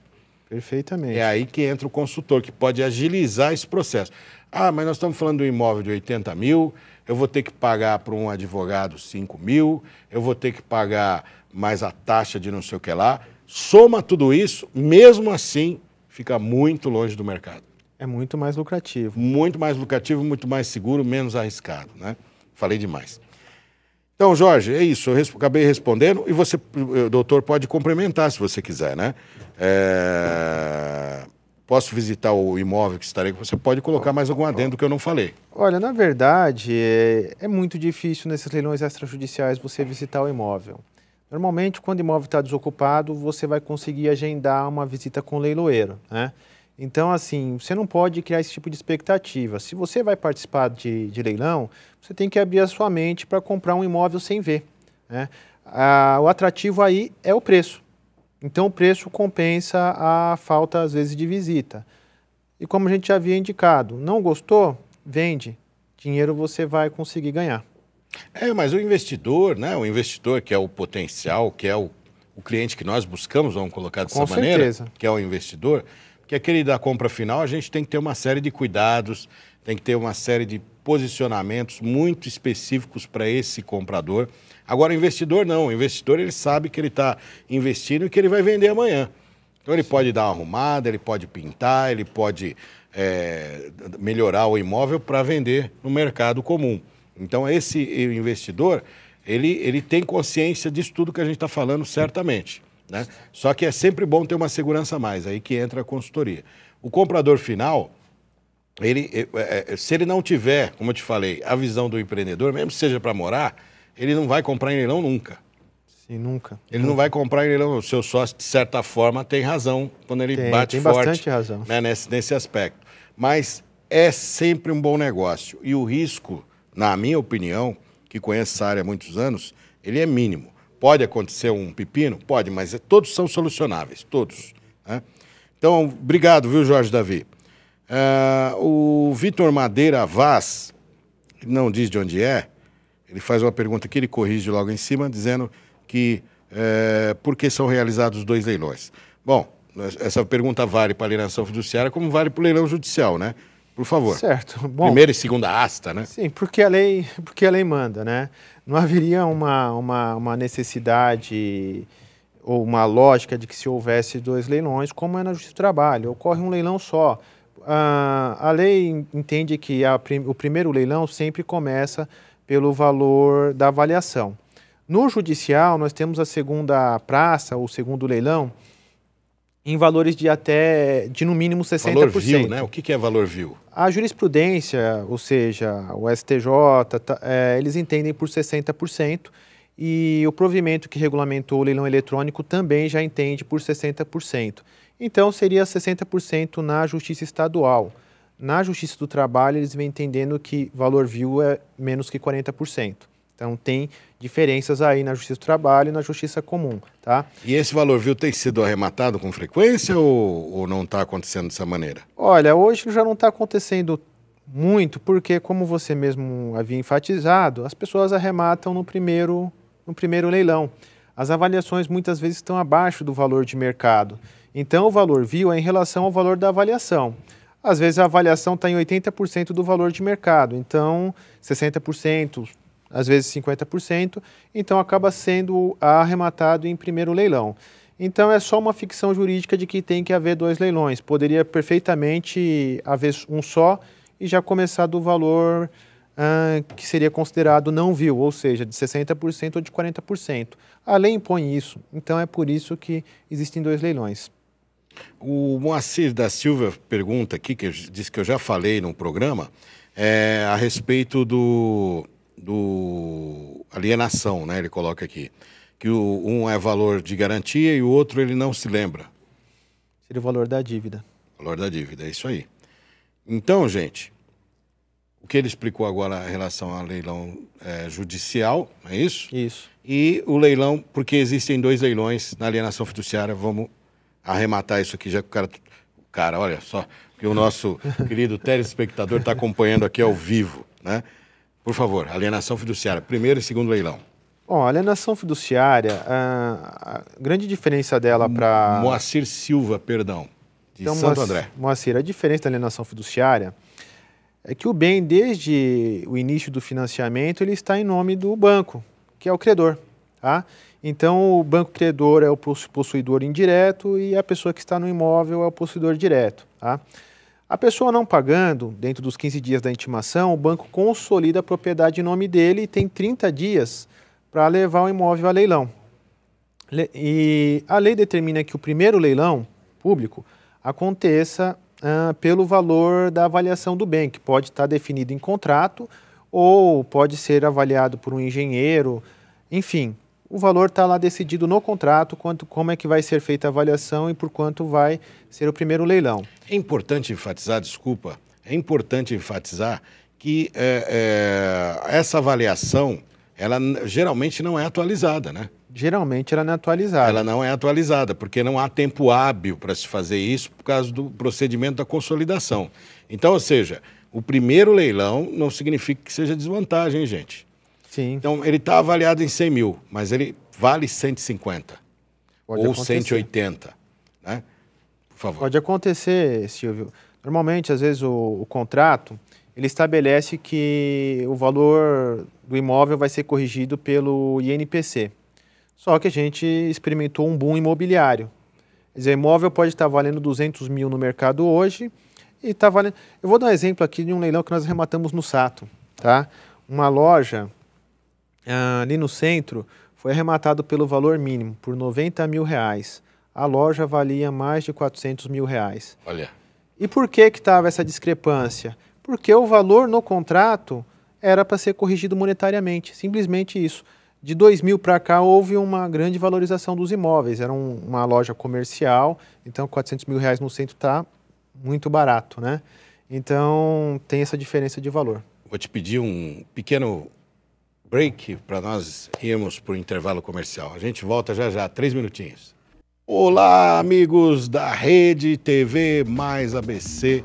Perfeitamente. É aí que entra o consultor, que pode agilizar esse processo. Ah, mas nós estamos falando de um imóvel de 80 mil, eu vou ter que pagar para um advogado 5 mil, eu vou ter que pagar mais a taxa de não sei o que lá. Soma tudo isso, mesmo assim, fica muito longe do mercado. É muito mais lucrativo. Muito mais lucrativo, muito mais seguro, menos arriscado, né? Falei demais. Então, Jorge, é isso. Eu acabei respondendo e você, eh, doutor, pode complementar se você quiser, né? É... Posso visitar o imóvel que estarei? Você pode colocar mais algum adendo que eu não falei. Olha, na verdade, é, é muito difícil nesses leilões extrajudiciais você visitar o imóvel. Normalmente, quando o imóvel está desocupado, você vai conseguir agendar uma visita com o leiloeiro, né? Então, assim, você não pode criar esse tipo de expectativa. Se você vai participar de, de leilão, você tem que abrir a sua mente para comprar um imóvel sem ver. Né? Ah, o atrativo aí é o preço. Então, o preço compensa a falta, às vezes, de visita. E como a gente já havia indicado, não gostou? Vende. Dinheiro você vai conseguir ganhar. É, mas o investidor, né? O investidor que é o potencial, que é o, o cliente que nós buscamos, vamos colocar dessa Com maneira, certeza. que é o investidor, porque aquele da compra final, a gente tem que ter uma série de cuidados, tem que ter uma série de posicionamentos muito específicos para esse comprador. Agora, o investidor não. O investidor ele sabe que ele está investindo e que ele vai vender amanhã. Então, ele pode dar uma arrumada, ele pode pintar, ele pode é, melhorar o imóvel para vender no mercado comum. Então, esse investidor, ele, ele tem consciência disso tudo que a gente está falando, certamente. Né? Só que é sempre bom ter uma segurança a mais, aí que entra a consultoria. O comprador final, ele, é, é, é, se ele não tiver, como eu te falei, a visão do empreendedor, mesmo que seja para morar, ele não vai comprar em leilão nunca. Sim, nunca. Ele nunca. não vai comprar em leilão. O seu sócio, de certa forma, tem razão quando ele tem, bate tem forte. Tem bastante razão. Né, nesse, nesse aspecto. Mas é sempre um bom negócio. E o risco, na minha opinião, que conheço essa área há muitos anos, ele é mínimo. Pode acontecer um pepino? Pode, mas é, todos são solucionáveis, todos. Né? Então, obrigado, viu, Jorge Davi? Uh, o Vitor Madeira Vaz, não diz de onde é, ele faz uma pergunta que ele corrige logo em cima, dizendo que uh, por que são realizados dois leilões. Bom, essa pergunta vale para a alienação fiduciária como vale para o leilão judicial, né? Por favor. Certo. Bom, Primeira e segunda asta, né? Sim, porque a lei, porque a lei manda, né? Não haveria uma, uma, uma necessidade ou uma lógica de que se houvesse dois leilões, como é na Justiça do Trabalho, ocorre um leilão só. Ah, a lei entende que a, o primeiro leilão sempre começa pelo valor da avaliação. No judicial, nós temos a segunda praça, o segundo leilão, em valores de até, de no mínimo 60%. Valor view, né? O que é valor view? A jurisprudência, ou seja, o STJ, tá, é, eles entendem por 60% e o provimento que regulamentou o leilão eletrônico também já entende por 60%. Então, seria 60% na Justiça Estadual. Na Justiça do Trabalho, eles vêm entendendo que valor view é menos que 40%. Então tem diferenças aí na Justiça do Trabalho e na Justiça Comum, tá? E esse valor, viu, tem sido arrematado com frequência ou, ou não está acontecendo dessa maneira? Olha, hoje já não está acontecendo muito, porque como você mesmo havia enfatizado, as pessoas arrematam no primeiro, no primeiro leilão. As avaliações muitas vezes estão abaixo do valor de mercado. Então o valor viu é em relação ao valor da avaliação. Às vezes a avaliação está em 80% do valor de mercado, então 60%, às vezes 50%, então acaba sendo arrematado em primeiro leilão. Então é só uma ficção jurídica de que tem que haver dois leilões. Poderia perfeitamente haver um só e já começar do valor ah, que seria considerado não viu, ou seja, de 60% ou de 40%. A lei impõe isso, então é por isso que existem dois leilões. O Moacir da Silva pergunta aqui, que diz que eu já falei num programa, é, a respeito do, do alienação, né? Ele coloca aqui que o, um é valor de garantia e o outro ele não se lembra. Seria o valor da dívida. Valor da dívida, é isso aí. Então, gente, o que ele explicou agora em relação ao leilão é, judicial, é isso? Isso. E o leilão, porque existem dois leilões na alienação fiduciária, vamos arrematar isso aqui já que o cara. O cara, olha só, que o nosso querido telespectador está acompanhando aqui ao vivo, né? Por favor, alienação fiduciária, primeiro e segundo leilão. Bom, a alienação fiduciária, a, grande diferença dela para. Moacir Silva, perdão, de então, Santo André. Moacir, a diferença da alienação fiduciária é que o bem, desde o início do financiamento, ele está em nome do banco, que é o credor. Tá? Então, o banco credor é o possuidor indireto e a pessoa que está no imóvel é o possuidor direto. Tá? A pessoa não pagando, dentro dos 15 dias da intimação, o banco consolida a propriedade em nome dele e tem 30 dias para levar o imóvel a leilão. E a lei determina que o primeiro leilão público aconteça pelo valor da avaliação do bem, que pode estar tá definido em contrato ou pode ser avaliado por um engenheiro, enfim o valor está lá decidido no contrato, quanto, como é que vai ser feita a avaliação e por quanto vai ser o primeiro leilão. É importante enfatizar, desculpa, é importante enfatizar que é, é, essa avaliação, ela geralmente não é atualizada, né? Geralmente ela não é atualizada. Ela não é atualizada, porque não há tempo hábil para se fazer isso por causa do procedimento da consolidação. Então, ou seja, o primeiro leilão não significa que seja desvantagem, gente. Sim. Então, ele está avaliado em 100 mil, mas ele vale 150 Pode ou acontecer. 180, né? Por favor. Pode acontecer, Silvio. Normalmente, às vezes, o, o contrato, ele estabelece que o valor do imóvel vai ser corrigido pelo INPC. Só que a gente experimentou um boom imobiliário. Quer dizer, o imóvel pode estar valendo 200 mil no mercado hoje e está valendo... Eu vou dar um exemplo aqui de um leilão que nós arrematamos no Sato, tá? Uma loja ah, ali no centro, foi arrematado pelo valor mínimo, por 90 mil reais. A loja valia mais de 400 mil reais. Olha. E por que que estava essa discrepância? Porque o valor no contrato era para ser corrigido monetariamente, simplesmente isso. De 2000 para cá houve uma grande valorização dos imóveis. Era um, uma loja comercial, então 400 mil reais no centro está muito barato, né? Então tem essa diferença de valor. Vou te pedir um pequeno break para nós irmos para o intervalo comercial. A gente volta já já, três minutinhos. Olá, amigos da Rede TV Mais ABC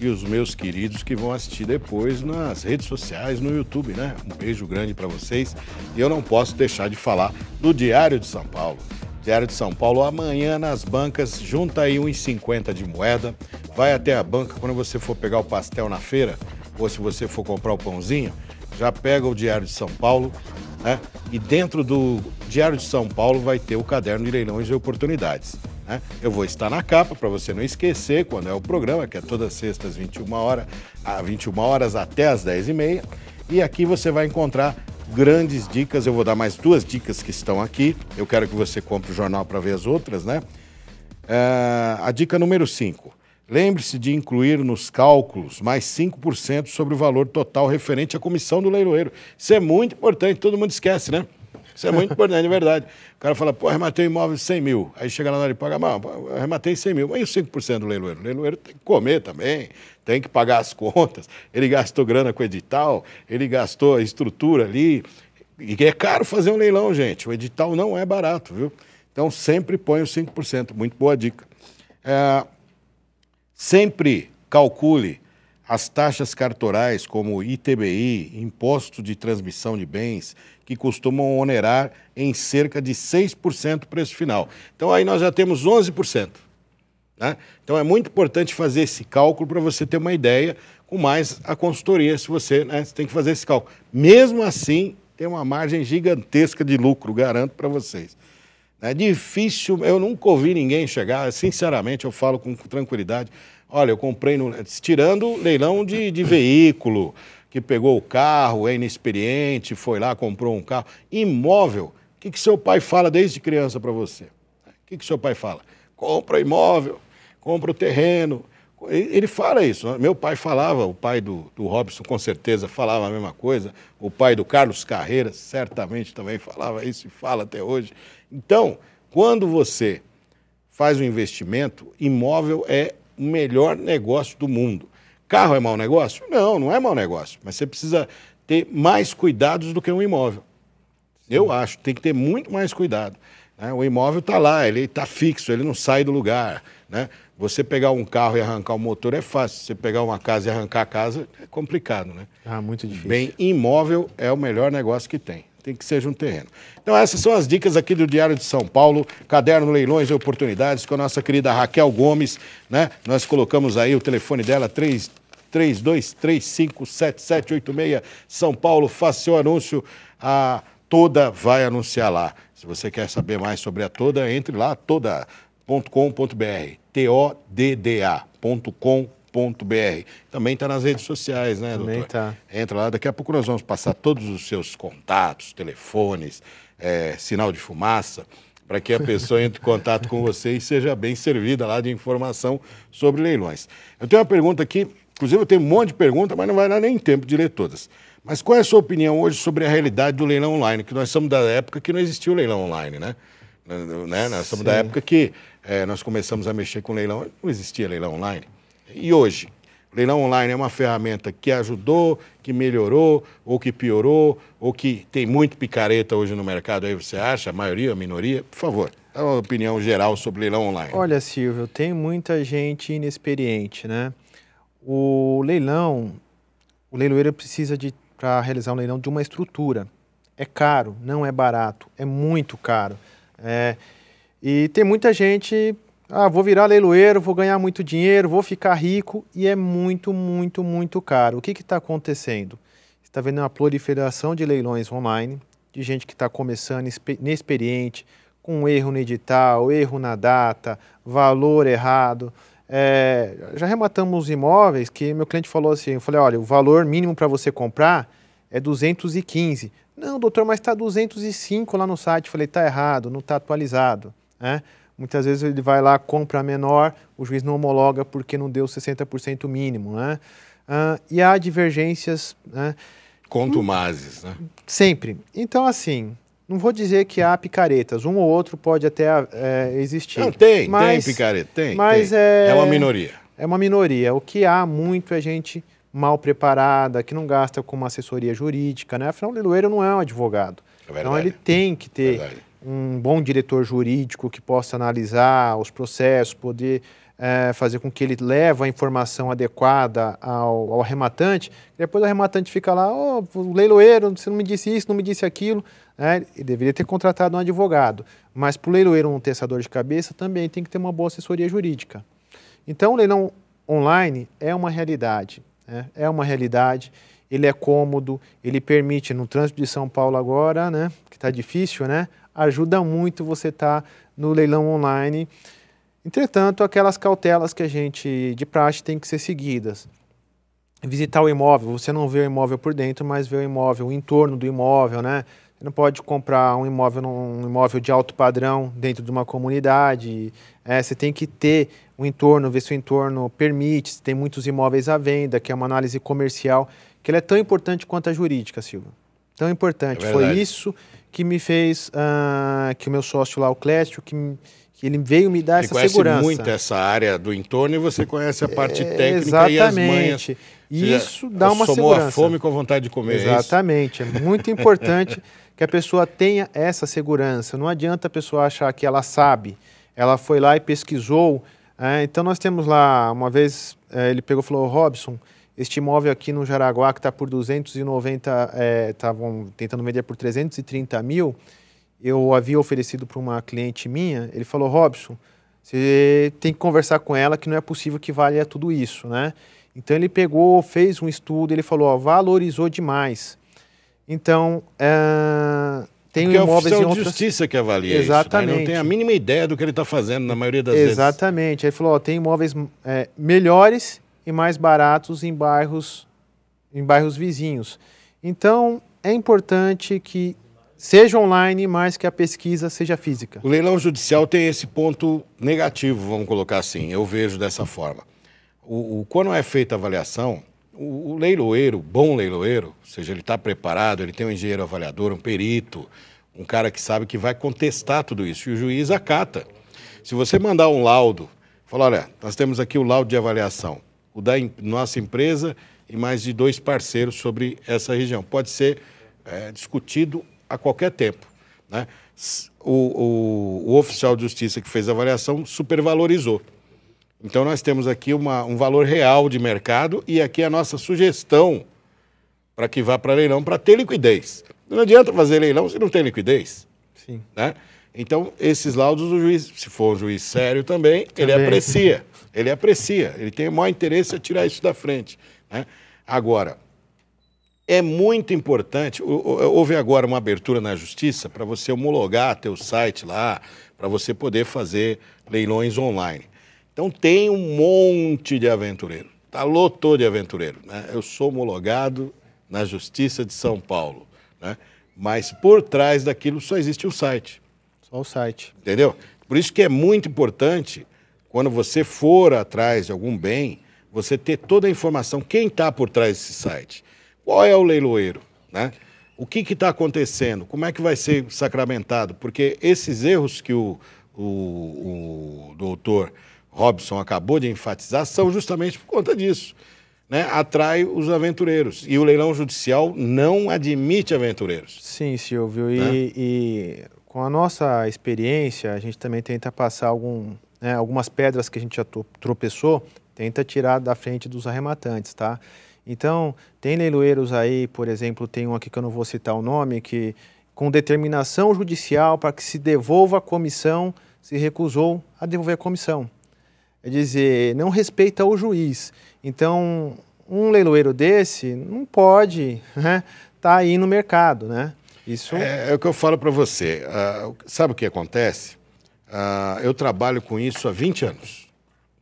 e os meus queridos que vão assistir depois nas redes sociais, no YouTube, né? Um beijo grande para vocês. E eu não posso deixar de falar do Diário de São Paulo. Diário de São Paulo, amanhã nas bancas, junta aí 1,50 de moeda, vai até a banca quando você for pegar o pastel na feira ou se você for comprar o pãozinho já pega o Diário de São Paulo, né? E dentro do Diário de São Paulo vai ter o caderno de leilões e oportunidades. Né? Eu vou estar na capa para você não esquecer quando é o programa, que é todas sextas, 21 horas, 21 horas até as 10h30. E aqui você vai encontrar grandes dicas. Eu vou dar mais duas dicas que estão aqui. Eu quero que você compre o jornal para ver as outras, né? É, a dica número 5. Lembre-se de incluir nos cálculos mais 5% sobre o valor total referente à comissão do leiloeiro. Isso é muito importante, todo mundo esquece, né? Isso é muito importante, é verdade. O cara fala, pô, arrematei o um imóvel de 100 mil. Aí chega lá na hora e paga, mas arrematei 100 mil. Mas e os 5% do leiloeiro? O leiloeiro tem que comer também, tem que pagar as contas. Ele gastou grana com o edital, ele gastou a estrutura ali. E é caro fazer um leilão, gente. O edital não é barato, viu? Então sempre põe os 5%. Muito boa dica. É... Sempre calcule as taxas cartorais, como ITBI, Imposto de Transmissão de Bens, que costumam onerar em cerca de 6% o preço final. Então, aí nós já temos 11%. Né? Então, é muito importante fazer esse cálculo para você ter uma ideia, com mais a consultoria, se você, né, você tem que fazer esse cálculo. Mesmo assim, tem uma margem gigantesca de lucro, garanto para vocês. É difícil, eu nunca ouvi ninguém chegar, sinceramente, eu falo com tranquilidade. Olha, eu comprei, no, tirando leilão de, de veículo, que pegou o carro, é inexperiente, foi lá, comprou um carro. Imóvel, o que, que seu pai fala desde criança para você? O que, que seu pai fala? Compra imóvel, compra o terreno, ele fala isso. Né? Meu pai falava, o pai do, do Robson com certeza falava a mesma coisa, o pai do Carlos Carreira certamente também falava isso e fala até hoje. Então, quando você faz um investimento, imóvel é o melhor negócio do mundo. Carro é mau negócio? Não, não é mau negócio, mas você precisa ter mais cuidados do que um imóvel. Eu acho, tem que ter muito mais cuidado. Né? O imóvel está lá, ele está fixo, ele não sai do lugar. Né? Você pegar um carro e arrancar o motor é fácil. Você pegar uma casa e arrancar a casa é complicado, né? Ah, muito difícil. Bem, imóvel é o melhor negócio que tem. Tem que seja um terreno. Então, essas são as dicas aqui do Diário de São Paulo, caderno Leilões e Oportunidades, com a nossa querida Raquel Gomes, né? Nós colocamos aí o telefone dela, 3. 32357786, São Paulo, faça seu anúncio, a toda vai anunciar lá. Se você quer saber mais sobre a Toda, entre lá, toda.com.br, T-O-D-D-A.com.br. Também está nas redes sociais, né, doutor? Também tá. Entra lá, daqui a pouco nós vamos passar todos os seus contatos, telefones, é, sinal de fumaça, para que a pessoa entre em contato com você e seja bem servida lá de informação sobre leilões. Eu tenho uma pergunta aqui, inclusive eu tenho um monte de perguntas, mas não vai dar nem tempo de ler todas. Mas qual é a sua opinião hoje sobre a realidade do leilão online? Que nós somos da época que não existia o leilão online, né? né? Nós somos Sim. da época que é, nós começamos a mexer com leilão, não existia leilão online. E hoje, leilão online é uma ferramenta que ajudou, que melhorou, ou que piorou, ou que tem muito picareta hoje no mercado, aí você acha, a maioria, a minoria? Por favor, dá uma opinião geral sobre leilão online. Olha, Silvio, tem muita gente inexperiente, né? O leilão, o leiloeiro precisa de para realizar um leilão de uma estrutura. É caro, não é barato, é muito caro. É, e tem muita gente, ah, vou virar leiloeiro, vou ganhar muito dinheiro, vou ficar rico, e é muito, muito, muito caro. O que está acontecendo? Está vendo uma proliferação de leilões online, de gente que está começando inexperiente, com erro no edital, erro na data, valor errado. É, já rematamos imóveis que meu cliente falou assim, eu falei, olha, o valor mínimo para você comprar é 215. Não, doutor, mas está 205 lá no site. Eu falei, está errado, não está atualizado. Né? Muitas vezes ele vai lá, compra menor, o juiz não homologa porque não deu 60% mínimo. Né? Ah, e há divergências... Né? Contumazes, né? Sempre. Então, assim, não vou dizer que há picaretas, um ou outro pode até é, existir. Não, tem, mas, tem picareta, tem. Mas tem. É, é uma minoria. É uma minoria. O que há muito é gente mal preparada, que não gasta com uma assessoria jurídica, né? Afinal, o leiloeiro não é um advogado. É então ele tem que ter um bom diretor jurídico que possa analisar os processos, poder é, fazer com que ele leve a informação adequada ao, ao arrematante, depois o arrematante fica lá, oh, leiloeiro, você não me disse isso, não me disse aquilo, é, ele deveria ter contratado um advogado, mas para o leiloeiro um dor de cabeça também tem que ter uma boa assessoria jurídica. Então o leilão online é uma realidade, né? é uma realidade, ele é cômodo, ele permite, no trânsito de São Paulo agora, né, que está difícil, né, ajuda muito você estar tá no leilão online, Entretanto, aquelas cautelas que a gente de praxe tem que ser seguidas. Visitar o imóvel, você não vê o imóvel por dentro, mas vê o imóvel, o entorno do imóvel, né? Você não pode comprar um imóvel um imóvel de alto padrão dentro de uma comunidade. É, você tem que ter o entorno, ver se o entorno permite, se tem muitos imóveis à venda, que é uma análise comercial, que ela é tão importante quanto a jurídica, Silva. Tão importante. É Foi isso que me fez, uh, que o meu sócio lá, o Clécio, que, que ele veio me dar ele essa segurança. segurança. conhece muito essa área do entorno e você conhece a é, parte é, técnica exatamente. e as manhas. E isso dá uma somou segurança. Somou a fome com a vontade de comer. É exatamente. É, é muito importante que a pessoa tenha essa segurança. Não adianta a pessoa achar que ela sabe. Ela foi lá e pesquisou. É, então nós temos lá, uma vez é, ele pegou e falou, Robson, este imóvel aqui no Jaraguá que está por 290, estavam tentando vender por 330 mil, eu havia oferecido para uma cliente minha, ele falou: Robson, você tem que conversar com ela que não é possível que valha tudo isso, né? Então ele pegou, fez um estudo, ele falou: ó, valorizou demais. Então, é... tem Porque é imóveis é em outras... de justiça que avalia Exatamente. isso. Né? Não tem a mínima ideia do que ele está fazendo na maioria das Exatamente. vezes. Exatamente. Ele falou, ó, tem imóveis é, melhores e mais baratos em bairros, em bairros vizinhos. Então, é importante que seja online, mas que a pesquisa seja física. O leilão judicial tem esse ponto negativo, vamos colocar assim, eu vejo dessa forma. O, o quando é feita a avaliação, o, o leiloeiro, bom leiloeiro, ou seja, ele está preparado, ele tem um engenheiro avaliador, um perito, um cara que sabe que vai contestar tudo isso, e o juiz acata. Se você mandar um laudo, falar, olha, nós temos aqui o laudo de avaliação, o da nossa empresa e mais de dois parceiros sobre essa região. Pode ser é, discutido a qualquer tempo. Né? O, o, o, oficial de justiça que fez a avaliação supervalorizou. Então, nós temos aqui uma, um valor real de mercado e aqui a nossa sugestão para que vá para leilão para ter liquidez. Não adianta fazer leilão se não tem liquidez. Sim. Né? Então, esses laudos, o juiz, se for um juiz sério também, também. ele aprecia. Ele aprecia. Ele tem o maior interesse a tirar isso da frente. Né? Agora, é muito importante. Houve agora uma abertura na justiça para você homologar teu site lá, para você poder fazer leilões online. Então tem um monte de aventureiro. Tá lotou de aventureiro. Né? Eu sou homologado na Justiça de São Paulo. Né? Mas por trás daquilo só existe o um site. Só o site. Entendeu? Por isso que é muito importante, quando você for atrás de algum bem, você ter toda a informação, quem está por trás desse site. Qual é o leiloeiro? Né? O que está acontecendo? Como é que vai ser sacramentado? Porque esses erros que o, o, o doutor Robson acabou de enfatizar são justamente por conta disso. Né, atrai os aventureiros. E o leilão judicial não admite aventureiros. Sim, Silvio. E, né? e com a nossa experiência, a gente também tenta passar algum, né, algumas pedras que a gente já tropeçou, tenta tirar da frente dos arrematantes, tá? Então, tem leiloeiros aí, por exemplo, tem um aqui que eu não vou citar o nome, que com determinação judicial para que se devolva a comissão, se recusou a devolver a comissão. É dizer, não respeita o juiz. Então, um leiloeiro desse não pode estar né, tá aí no mercado, né? Isso... É, é o que eu falo para você. Uh, sabe o que acontece? Uh, eu trabalho com isso há 20 anos.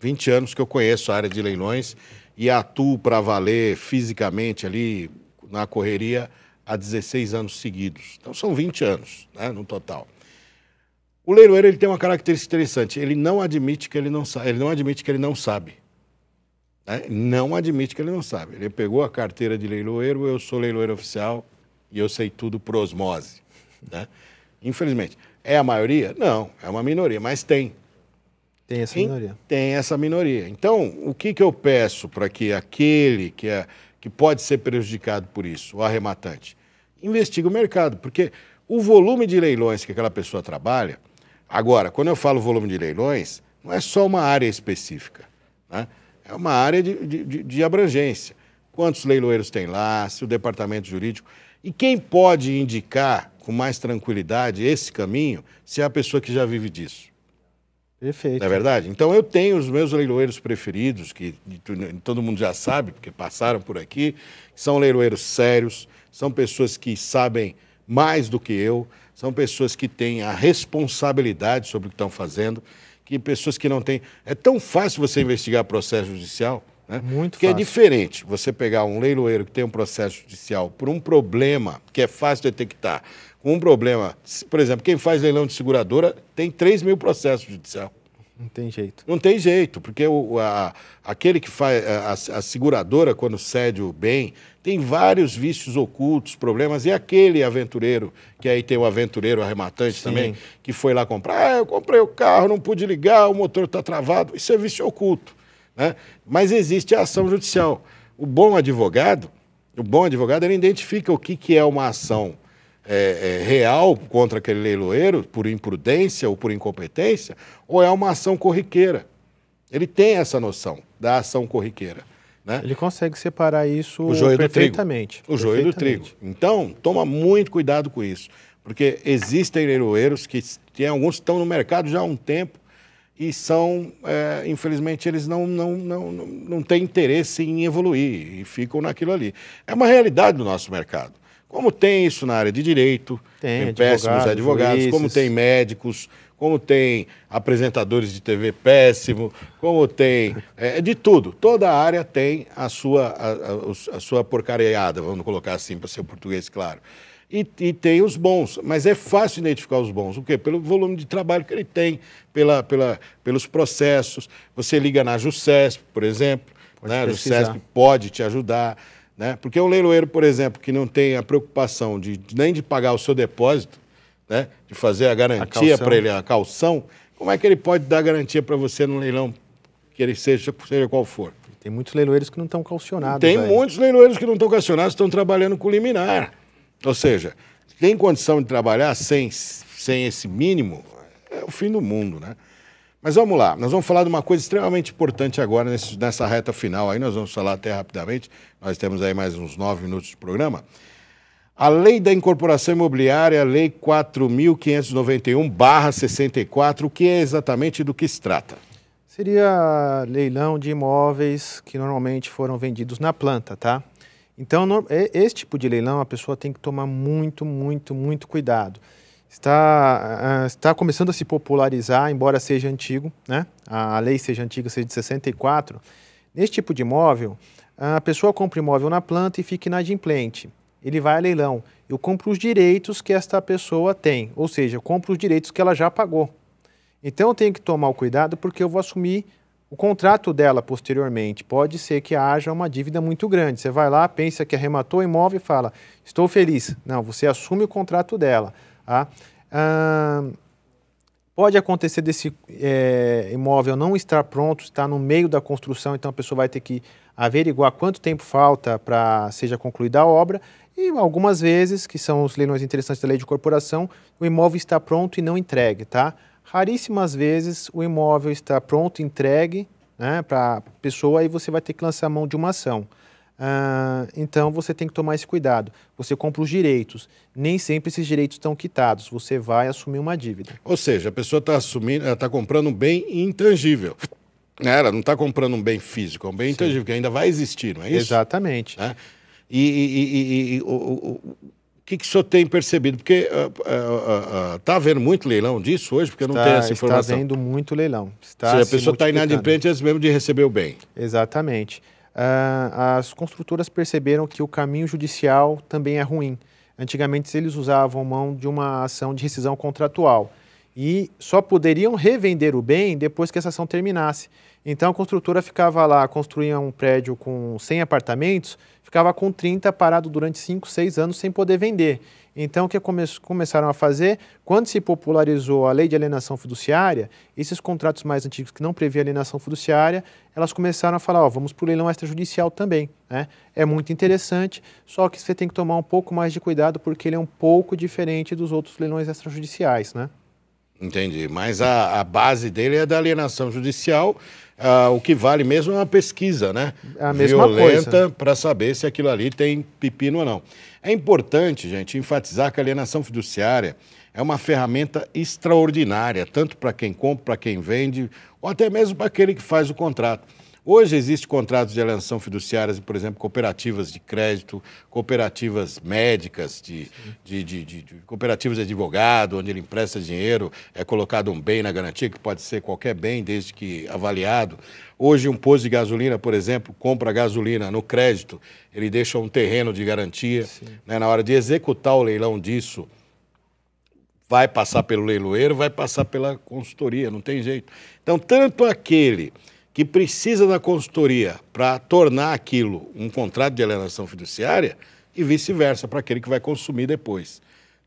20 anos que eu conheço a área de leilões e atuo para valer fisicamente ali na correria há 16 anos seguidos. Então são 20 anos né, no total. O leiloeiro ele tem uma característica interessante. Ele não admite que ele não sabe. Ele não admite que ele não sabe. Né? Não admite que ele não sabe. Ele pegou a carteira de leiloeiro. Eu sou leiloeiro oficial e eu sei tudo por osmose. Né? Infelizmente, é a maioria? Não, é uma minoria, mas tem. Tem essa minoria. Tem essa minoria. Então, o que, que eu peço para que aquele que, é, que pode ser prejudicado por isso, o arrematante, investigue o mercado, porque o volume de leilões que aquela pessoa trabalha, agora, quando eu falo volume de leilões, não é só uma área específica, né? é uma área de, de, de abrangência. Quantos leiloeiros tem lá, se o departamento jurídico. E quem pode indicar com mais tranquilidade esse caminho, se é a pessoa que já vive disso? Perfeito. Não é verdade? Então eu tenho os meus leiloeiros preferidos, que todo mundo já sabe, porque passaram por aqui, são leiloeiros sérios, são pessoas que sabem mais do que eu, são pessoas que têm a responsabilidade sobre o que estão fazendo, que pessoas que não têm. É tão fácil você investigar processo judicial, né? Muito que é fácil. é diferente você pegar um leiloeiro que tem um processo judicial por um problema que é fácil detectar, um problema. Por exemplo, quem faz leilão de seguradora tem 3 mil processos judicial. Não tem jeito. Não tem jeito, porque o, a, aquele que faz. A, a, seguradora, quando cede o bem, tem vários vícios ocultos, problemas. E aquele aventureiro, que aí tem o aventureiro arrematante Sim. também, que foi lá comprar. Ah, eu comprei o carro, não pude ligar, o motor está travado. Isso é vício oculto. Né? Mas existe a ação judicial. O bom advogado, o bom advogado, ele identifica o que, que é uma ação é, é, real contra aquele leiloeiro, por imprudência ou por incompetência, ou é uma ação corriqueira. Ele tem essa noção da ação corriqueira. Né? Ele consegue separar isso o joio perfeitamente. O joio do trigo. Então, toma muito cuidado com isso. Porque existem leiloeiros que tem alguns que estão no mercado já há um tempo e são, é, infelizmente, eles não, não, não, não, não têm interesse em evoluir e ficam naquilo ali. É uma realidade do nosso mercado. Como tem isso na área de direito, tem, tem péssimos advogados, como tem médicos, como tem apresentadores de TV péssimo, como tem é, de tudo. Toda área tem a sua, a, a, a sua porcariada, vamos colocar assim para ser português claro. E, e, tem os bons, mas é fácil identificar os bons. O quê? Pelo volume de trabalho que ele tem, pela, pela, pelos processos. Você liga na JUCESP, por exemplo, né? a JUCESP pode te ajudar. Né? Porque um leiloeiro, por exemplo, que não tem a preocupação de, nem de pagar o seu depósito, né? de fazer a garantia para ele, a calção, como é que ele pode dar garantia para você no leilão, que ele seja, seja qual for? Tem muitos leiloeiros que não estão calcionados. Tem aí. muitos leiloeiros que não estão calcionados, estão trabalhando com liminar. Ou seja, tem condição de trabalhar sem, sem esse mínimo, é o fim do mundo, né? Mas vamos lá, nós vamos falar de uma coisa extremamente importante agora nesse, nessa reta final. Aí nós vamos falar até rapidamente, nós temos aí mais uns nove minutos de programa. A Lei da Incorporação Imobiliária, Lei 4.591-64, o que é exatamente do que se trata? Seria leilão de imóveis que normalmente foram vendidos na planta, tá? Então, esse tipo de leilão a pessoa tem que tomar muito, muito, muito cuidado está, ah, ah, está começando a se popularizar, embora seja antigo, né? a lei seja antiga, seja de 64. Nesse tipo de imóvel, a pessoa compra imóvel na planta e fica inadimplente. Ele vai a leilão. Eu compro os direitos que esta pessoa tem, ou seja, eu compro os direitos que ela já pagou. Então eu tenho que tomar o cuidado porque eu vou assumir o contrato dela posteriormente. Pode ser que haja uma dívida muito grande. Você vai lá, pensa que arrematou o imóvel e fala: Estou feliz. Não, você assume o contrato dela. Tá? Ah, pode acontecer desse é, imóvel não estar pronto, está no meio da construção, então a pessoa vai ter que averiguar quanto tempo falta para seja concluída a obra. E algumas vezes, que são os leilões interessantes da lei de corporação, o imóvel está pronto e não entregue, tá? Raríssimas vezes o imóvel está pronto, entregue né, para a pessoa e você vai ter que lançar a mão de uma ação. Ah, então você tem que tomar esse cuidado. Você compra os direitos. Nem sempre esses direitos estão quitados. Você vai assumir uma dívida. Ou seja, a pessoa está assumindo, está comprando um bem intangível. Ela não está comprando um bem físico, é um bem Sim. intangível que ainda vai existir, não é isso? Exatamente. É? E, e, e, e, o, o, o que, que o senhor tem percebido? Porque está uh, uh, uh, havendo muito leilão disso hoje, porque está, não tem essa informação. Está havendo muito leilão. Está Ou seja, a pessoa está inadimplente antes mesmo de receber o bem. Exatamente. Exatamente. Ah, as construtoras perceberam que o caminho judicial também é ruim. Antigamente, eles usavam mão de uma ação de rescisão contratual e só poderiam revender o bem depois que essa ação terminasse. Então a construtora ficava lá, construía um prédio com 100 apartamentos, ficava com 30 parado durante 5, 6 anos sem poder vender. Então, o que come começaram a fazer? Quando se popularizou a lei de alienação fiduciária, esses contratos mais antigos que não previam alienação fiduciária, elas começaram a falar, ó, vamos para o leilão extrajudicial também. Né? É muito interessante, só que você tem que tomar um pouco mais de cuidado porque ele é um pouco diferente dos outros leilões extrajudiciais, né? Entendi, mas a, a base dele é da alienação judicial, ah, o que vale mesmo é uma pesquisa, né? É a mesma Violenta para saber se aquilo ali tem pepino ou não. É importante, gente, enfatizar que a alienação fiduciária é uma ferramenta extraordinária, tanto para quem compra, para quem vende, ou até mesmo para aquele que faz o contrato. Hoje existem contratos de alienação fiduciárias, por exemplo, cooperativas de crédito, cooperativas médicas, de, de, de, de, cooperativas de advogado, onde ele empresta dinheiro, é colocado um bem na garantia, que pode ser qualquer bem, desde que avaliado. Hoje, um posto de gasolina, por exemplo, compra gasolina no crédito, ele deixa um terreno de garantia. Né? Na hora de executar o leilão disso, vai passar pelo leiloeiro, vai passar pela consultoria, não tem jeito. Então, tanto aquele que precisa da consultoria para tornar aquilo um contrato de alienação fiduciária e vice-versa para aquele que vai consumir depois.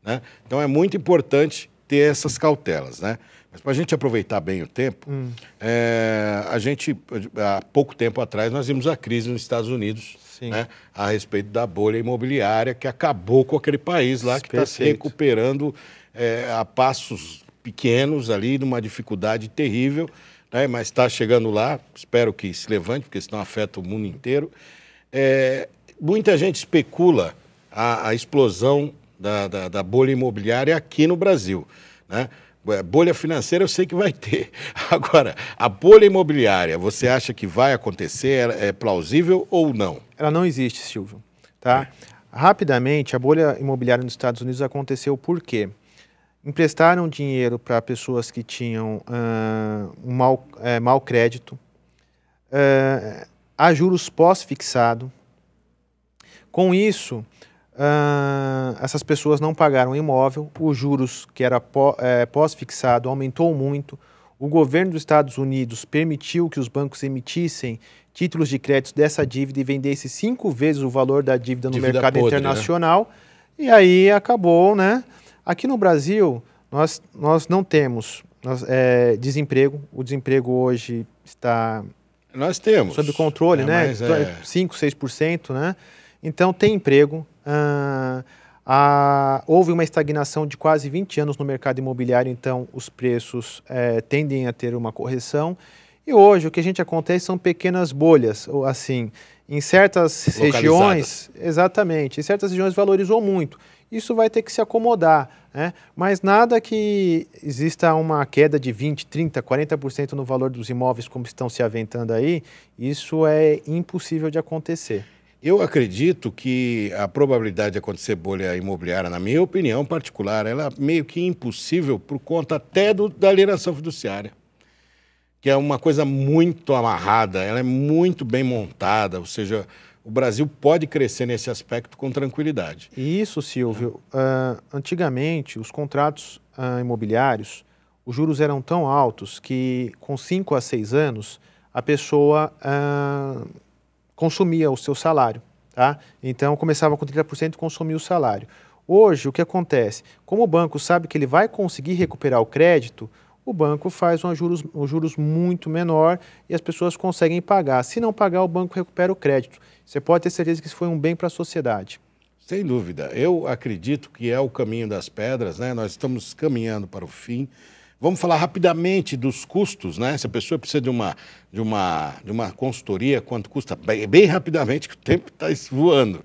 Né? Então é muito importante ter essas cautelas. Né? Mas para a gente aproveitar bem o tempo, hum. é, a gente, há pouco tempo atrás, nós vimos a crise nos Estados Unidos né, a respeito da bolha imobiliária que acabou com aquele país lá, que está se recuperando é, a passos pequenos ali, numa dificuldade terrível né, mas está chegando lá, espero que se levante, porque senão afeta o mundo inteiro. É, muita gente especula a, a explosão da, da, da, bolha imobiliária aqui no Brasil. Né? É, bolha financeira eu sei que vai ter. Agora, a bolha imobiliária, você acha que vai acontecer? É plausível ou não? Ela não existe, Silvio. Tá? É. Rapidamente, a bolha imobiliária nos Estados Unidos aconteceu por quê? emprestaram dinheiro para pessoas que tinham uh, um mau, é, mau crédito, uh, ah, a juros pós-fixado. Com isso, uh, essas pessoas não pagaram imóvel, os juros que era eh, pós-fixado aumentou muito. O governo dos Estados Unidos permitiu que os bancos emitissem títulos de crédito dessa dívida e vendesse cinco vezes o valor da dívida no dívida mercado podre, né? internacional. Né? E aí acabou, né? Aqui no Brasil, nós, nós não temos nós, é, desemprego. O desemprego hoje está. Nós temos. Sob controle, é, né? É... 5, 6%, né? Então, tem emprego. Ah, ah, houve uma estagnação de quase 20 anos no mercado imobiliário, então os preços é, tendem a ter uma correção. E hoje o que a gente acontece são pequenas bolhas, ou assim, em certas regiões, exatamente, em certas regiões valorizou muito isso vai ter que se acomodar. Né? Mas nada que exista uma queda de 20%, 30%, 40% no valor dos imóveis como estão se aventando aí, isso é impossível de acontecer. Eu acredito que a probabilidade de acontecer bolha imobiliária, na minha opinião particular, ela é meio que impossível por conta até do, da alienação fiduciária, que é uma coisa muito amarrada, ela é muito bem montada, ou seja, o Brasil pode crescer nesse aspecto com tranquilidade. Isso, Silvio. Uh, antigamente, os contratos uh, imobiliários, os juros eram tão altos que, com 5 a 6 anos, a pessoa uh, consumia o seu salário. Tá? Então, começava com 30% e consumia o salário. Hoje, o que acontece? Como o banco sabe que ele vai conseguir recuperar o crédito, o banco faz um juros, um juros muito menor e as pessoas conseguem pagar. Se não pagar, o banco recupera o crédito. Você pode ter certeza que isso foi um bem para a sociedade. Sem dúvida. Eu acredito que é o caminho das pedras, né? Nós estamos caminhando para o fim. Vamos falar rapidamente dos custos, né? Se a pessoa precisa de uma, de uma, de uma consultoria, quanto custa? Bem, bem rapidamente, que o tempo está voando.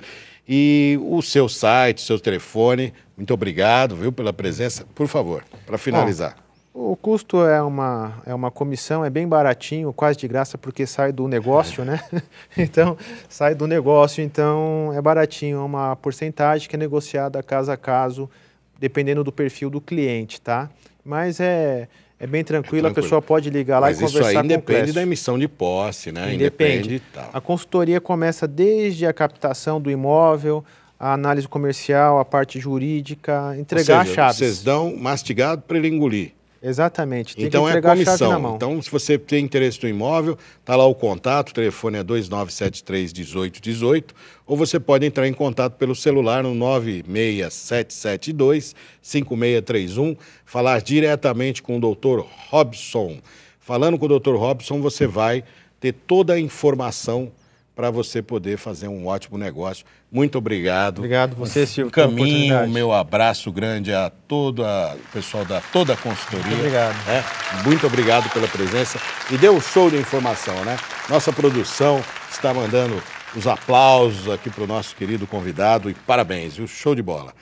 E o seu site, seu telefone. Muito obrigado, viu, pela presença. Por favor, para finalizar. Bom, o custo é uma, é uma comissão, é bem baratinho, quase de graça, porque sai do negócio, né? então, sai do negócio, então é baratinho, é uma porcentagem que é negociada caso a caso, dependendo do perfil do cliente, tá? Mas é, é bem tranquilo, é a pessoa pode ligar lá Mas e conversar isso aí depende da emissão de posse, né? Independe. tal. A consultoria começa desde a captação do imóvel, a análise comercial, a parte jurídica, entregar Ou seja, a chave. Vocês dão mastigado para ele engolir. Exatamente. Tem então é comissão. Então, se você tem interesse no imóvel, está lá o contato, o telefone é 2973 1818, ou você pode entrar em contato pelo celular no 96772 5631, falar diretamente com o doutor Robson. Falando com o doutor Robson, você vai ter toda a informação para você poder fazer um ótimo negócio. Muito obrigado. Obrigado você, Silvio. Caminho, meu abraço grande a todo o pessoal da toda a consultoria. Muito obrigado. É, muito obrigado pela presença. E deu um show de informação, né? Nossa produção está mandando os aplausos aqui para o nosso querido convidado e parabéns, viu? Show de bola.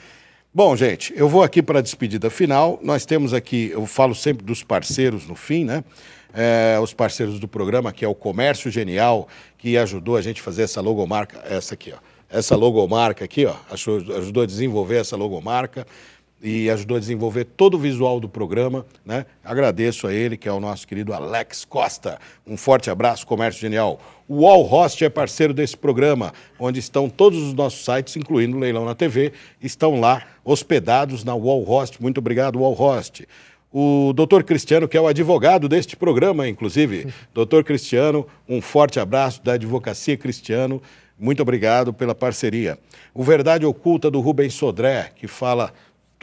Bom, gente, eu vou aqui para a despedida final. Nós temos aqui, eu falo sempre dos parceiros no fim, né? É, os parceiros do programa, que é o Comércio Genial, que ajudou a gente a fazer essa logomarca, essa aqui, ó. Essa logomarca aqui, ó, ajudou a desenvolver essa logomarca e ajudou a desenvolver todo o visual do programa. Né? Agradeço a ele, que é o nosso querido Alex Costa. Um forte abraço, Comércio Genial. O Wall Host é parceiro desse programa, onde estão todos os nossos sites, incluindo o Leilão na TV, estão lá hospedados na Wall Host. Muito obrigado, Wall Host. O doutor Cristiano, que é o advogado deste programa, inclusive. doutor Cristiano, um forte abraço da Advocacia Cristiano. Muito obrigado pela parceria. O Verdade Oculta do Rubens Sodré, que fala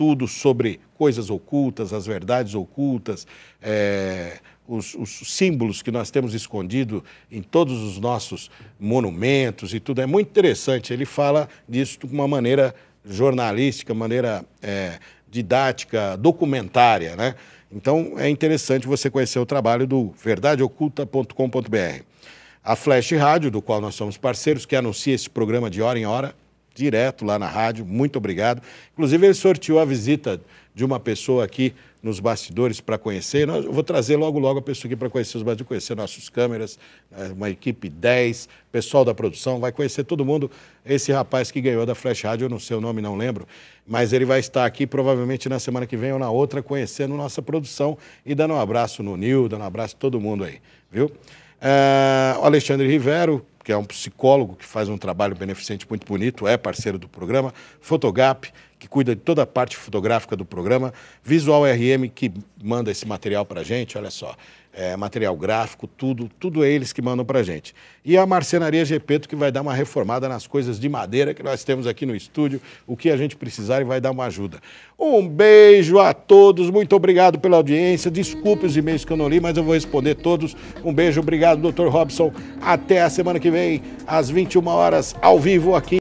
estudos sobre coisas ocultas, as verdades ocultas, é, os, os, símbolos que nós temos escondido em todos os nossos monumentos e tudo. É muito interessante. Ele fala disso de uma maneira jornalística, maneira é, didática, documentária, né? Então é interessante você conhecer o trabalho do verdadeoculta.com.br. A Flash Rádio, do qual nós somos parceiros, que anuncia esse programa de hora em hora, direto lá na rádio. Muito obrigado. Inclusive, ele sorteou a visita de uma pessoa aqui nos bastidores para conhecer. eu vou trazer logo, logo a pessoa aqui para conhecer os bastidores, conhecer nossas câmeras, né, uma equipe 10, pessoal da produção, vai conhecer todo mundo. Esse rapaz que ganhou da Flash Rádio, eu não sei o nome, não lembro, mas ele vai estar aqui provavelmente na semana que vem ou na outra, conhecendo nossa produção e dando um abraço no Nil, dando um abraço a todo mundo aí, viu? Eh, o Alexandre Rivero, que é um psicólogo que faz um trabalho beneficente muito bonito, é parceiro do programa, Fotogap, que cuida de toda a parte fotográfica do programa, Visual RM, que manda esse material para a gente, olha só é, material gráfico, tudo, tudo é eles que mandam para gente. E a Marcenaria Gepeto que vai dar uma reformada nas coisas de madeira que nós temos aqui no estúdio, o que a gente precisar e vai dar uma ajuda. Um beijo a todos, muito obrigado pela audiência, desculpe os e-mails que eu não li, mas eu vou responder todos. Um beijo, obrigado, Dr. Robson, até a semana que vem, às 21 horas, ao vivo aqui.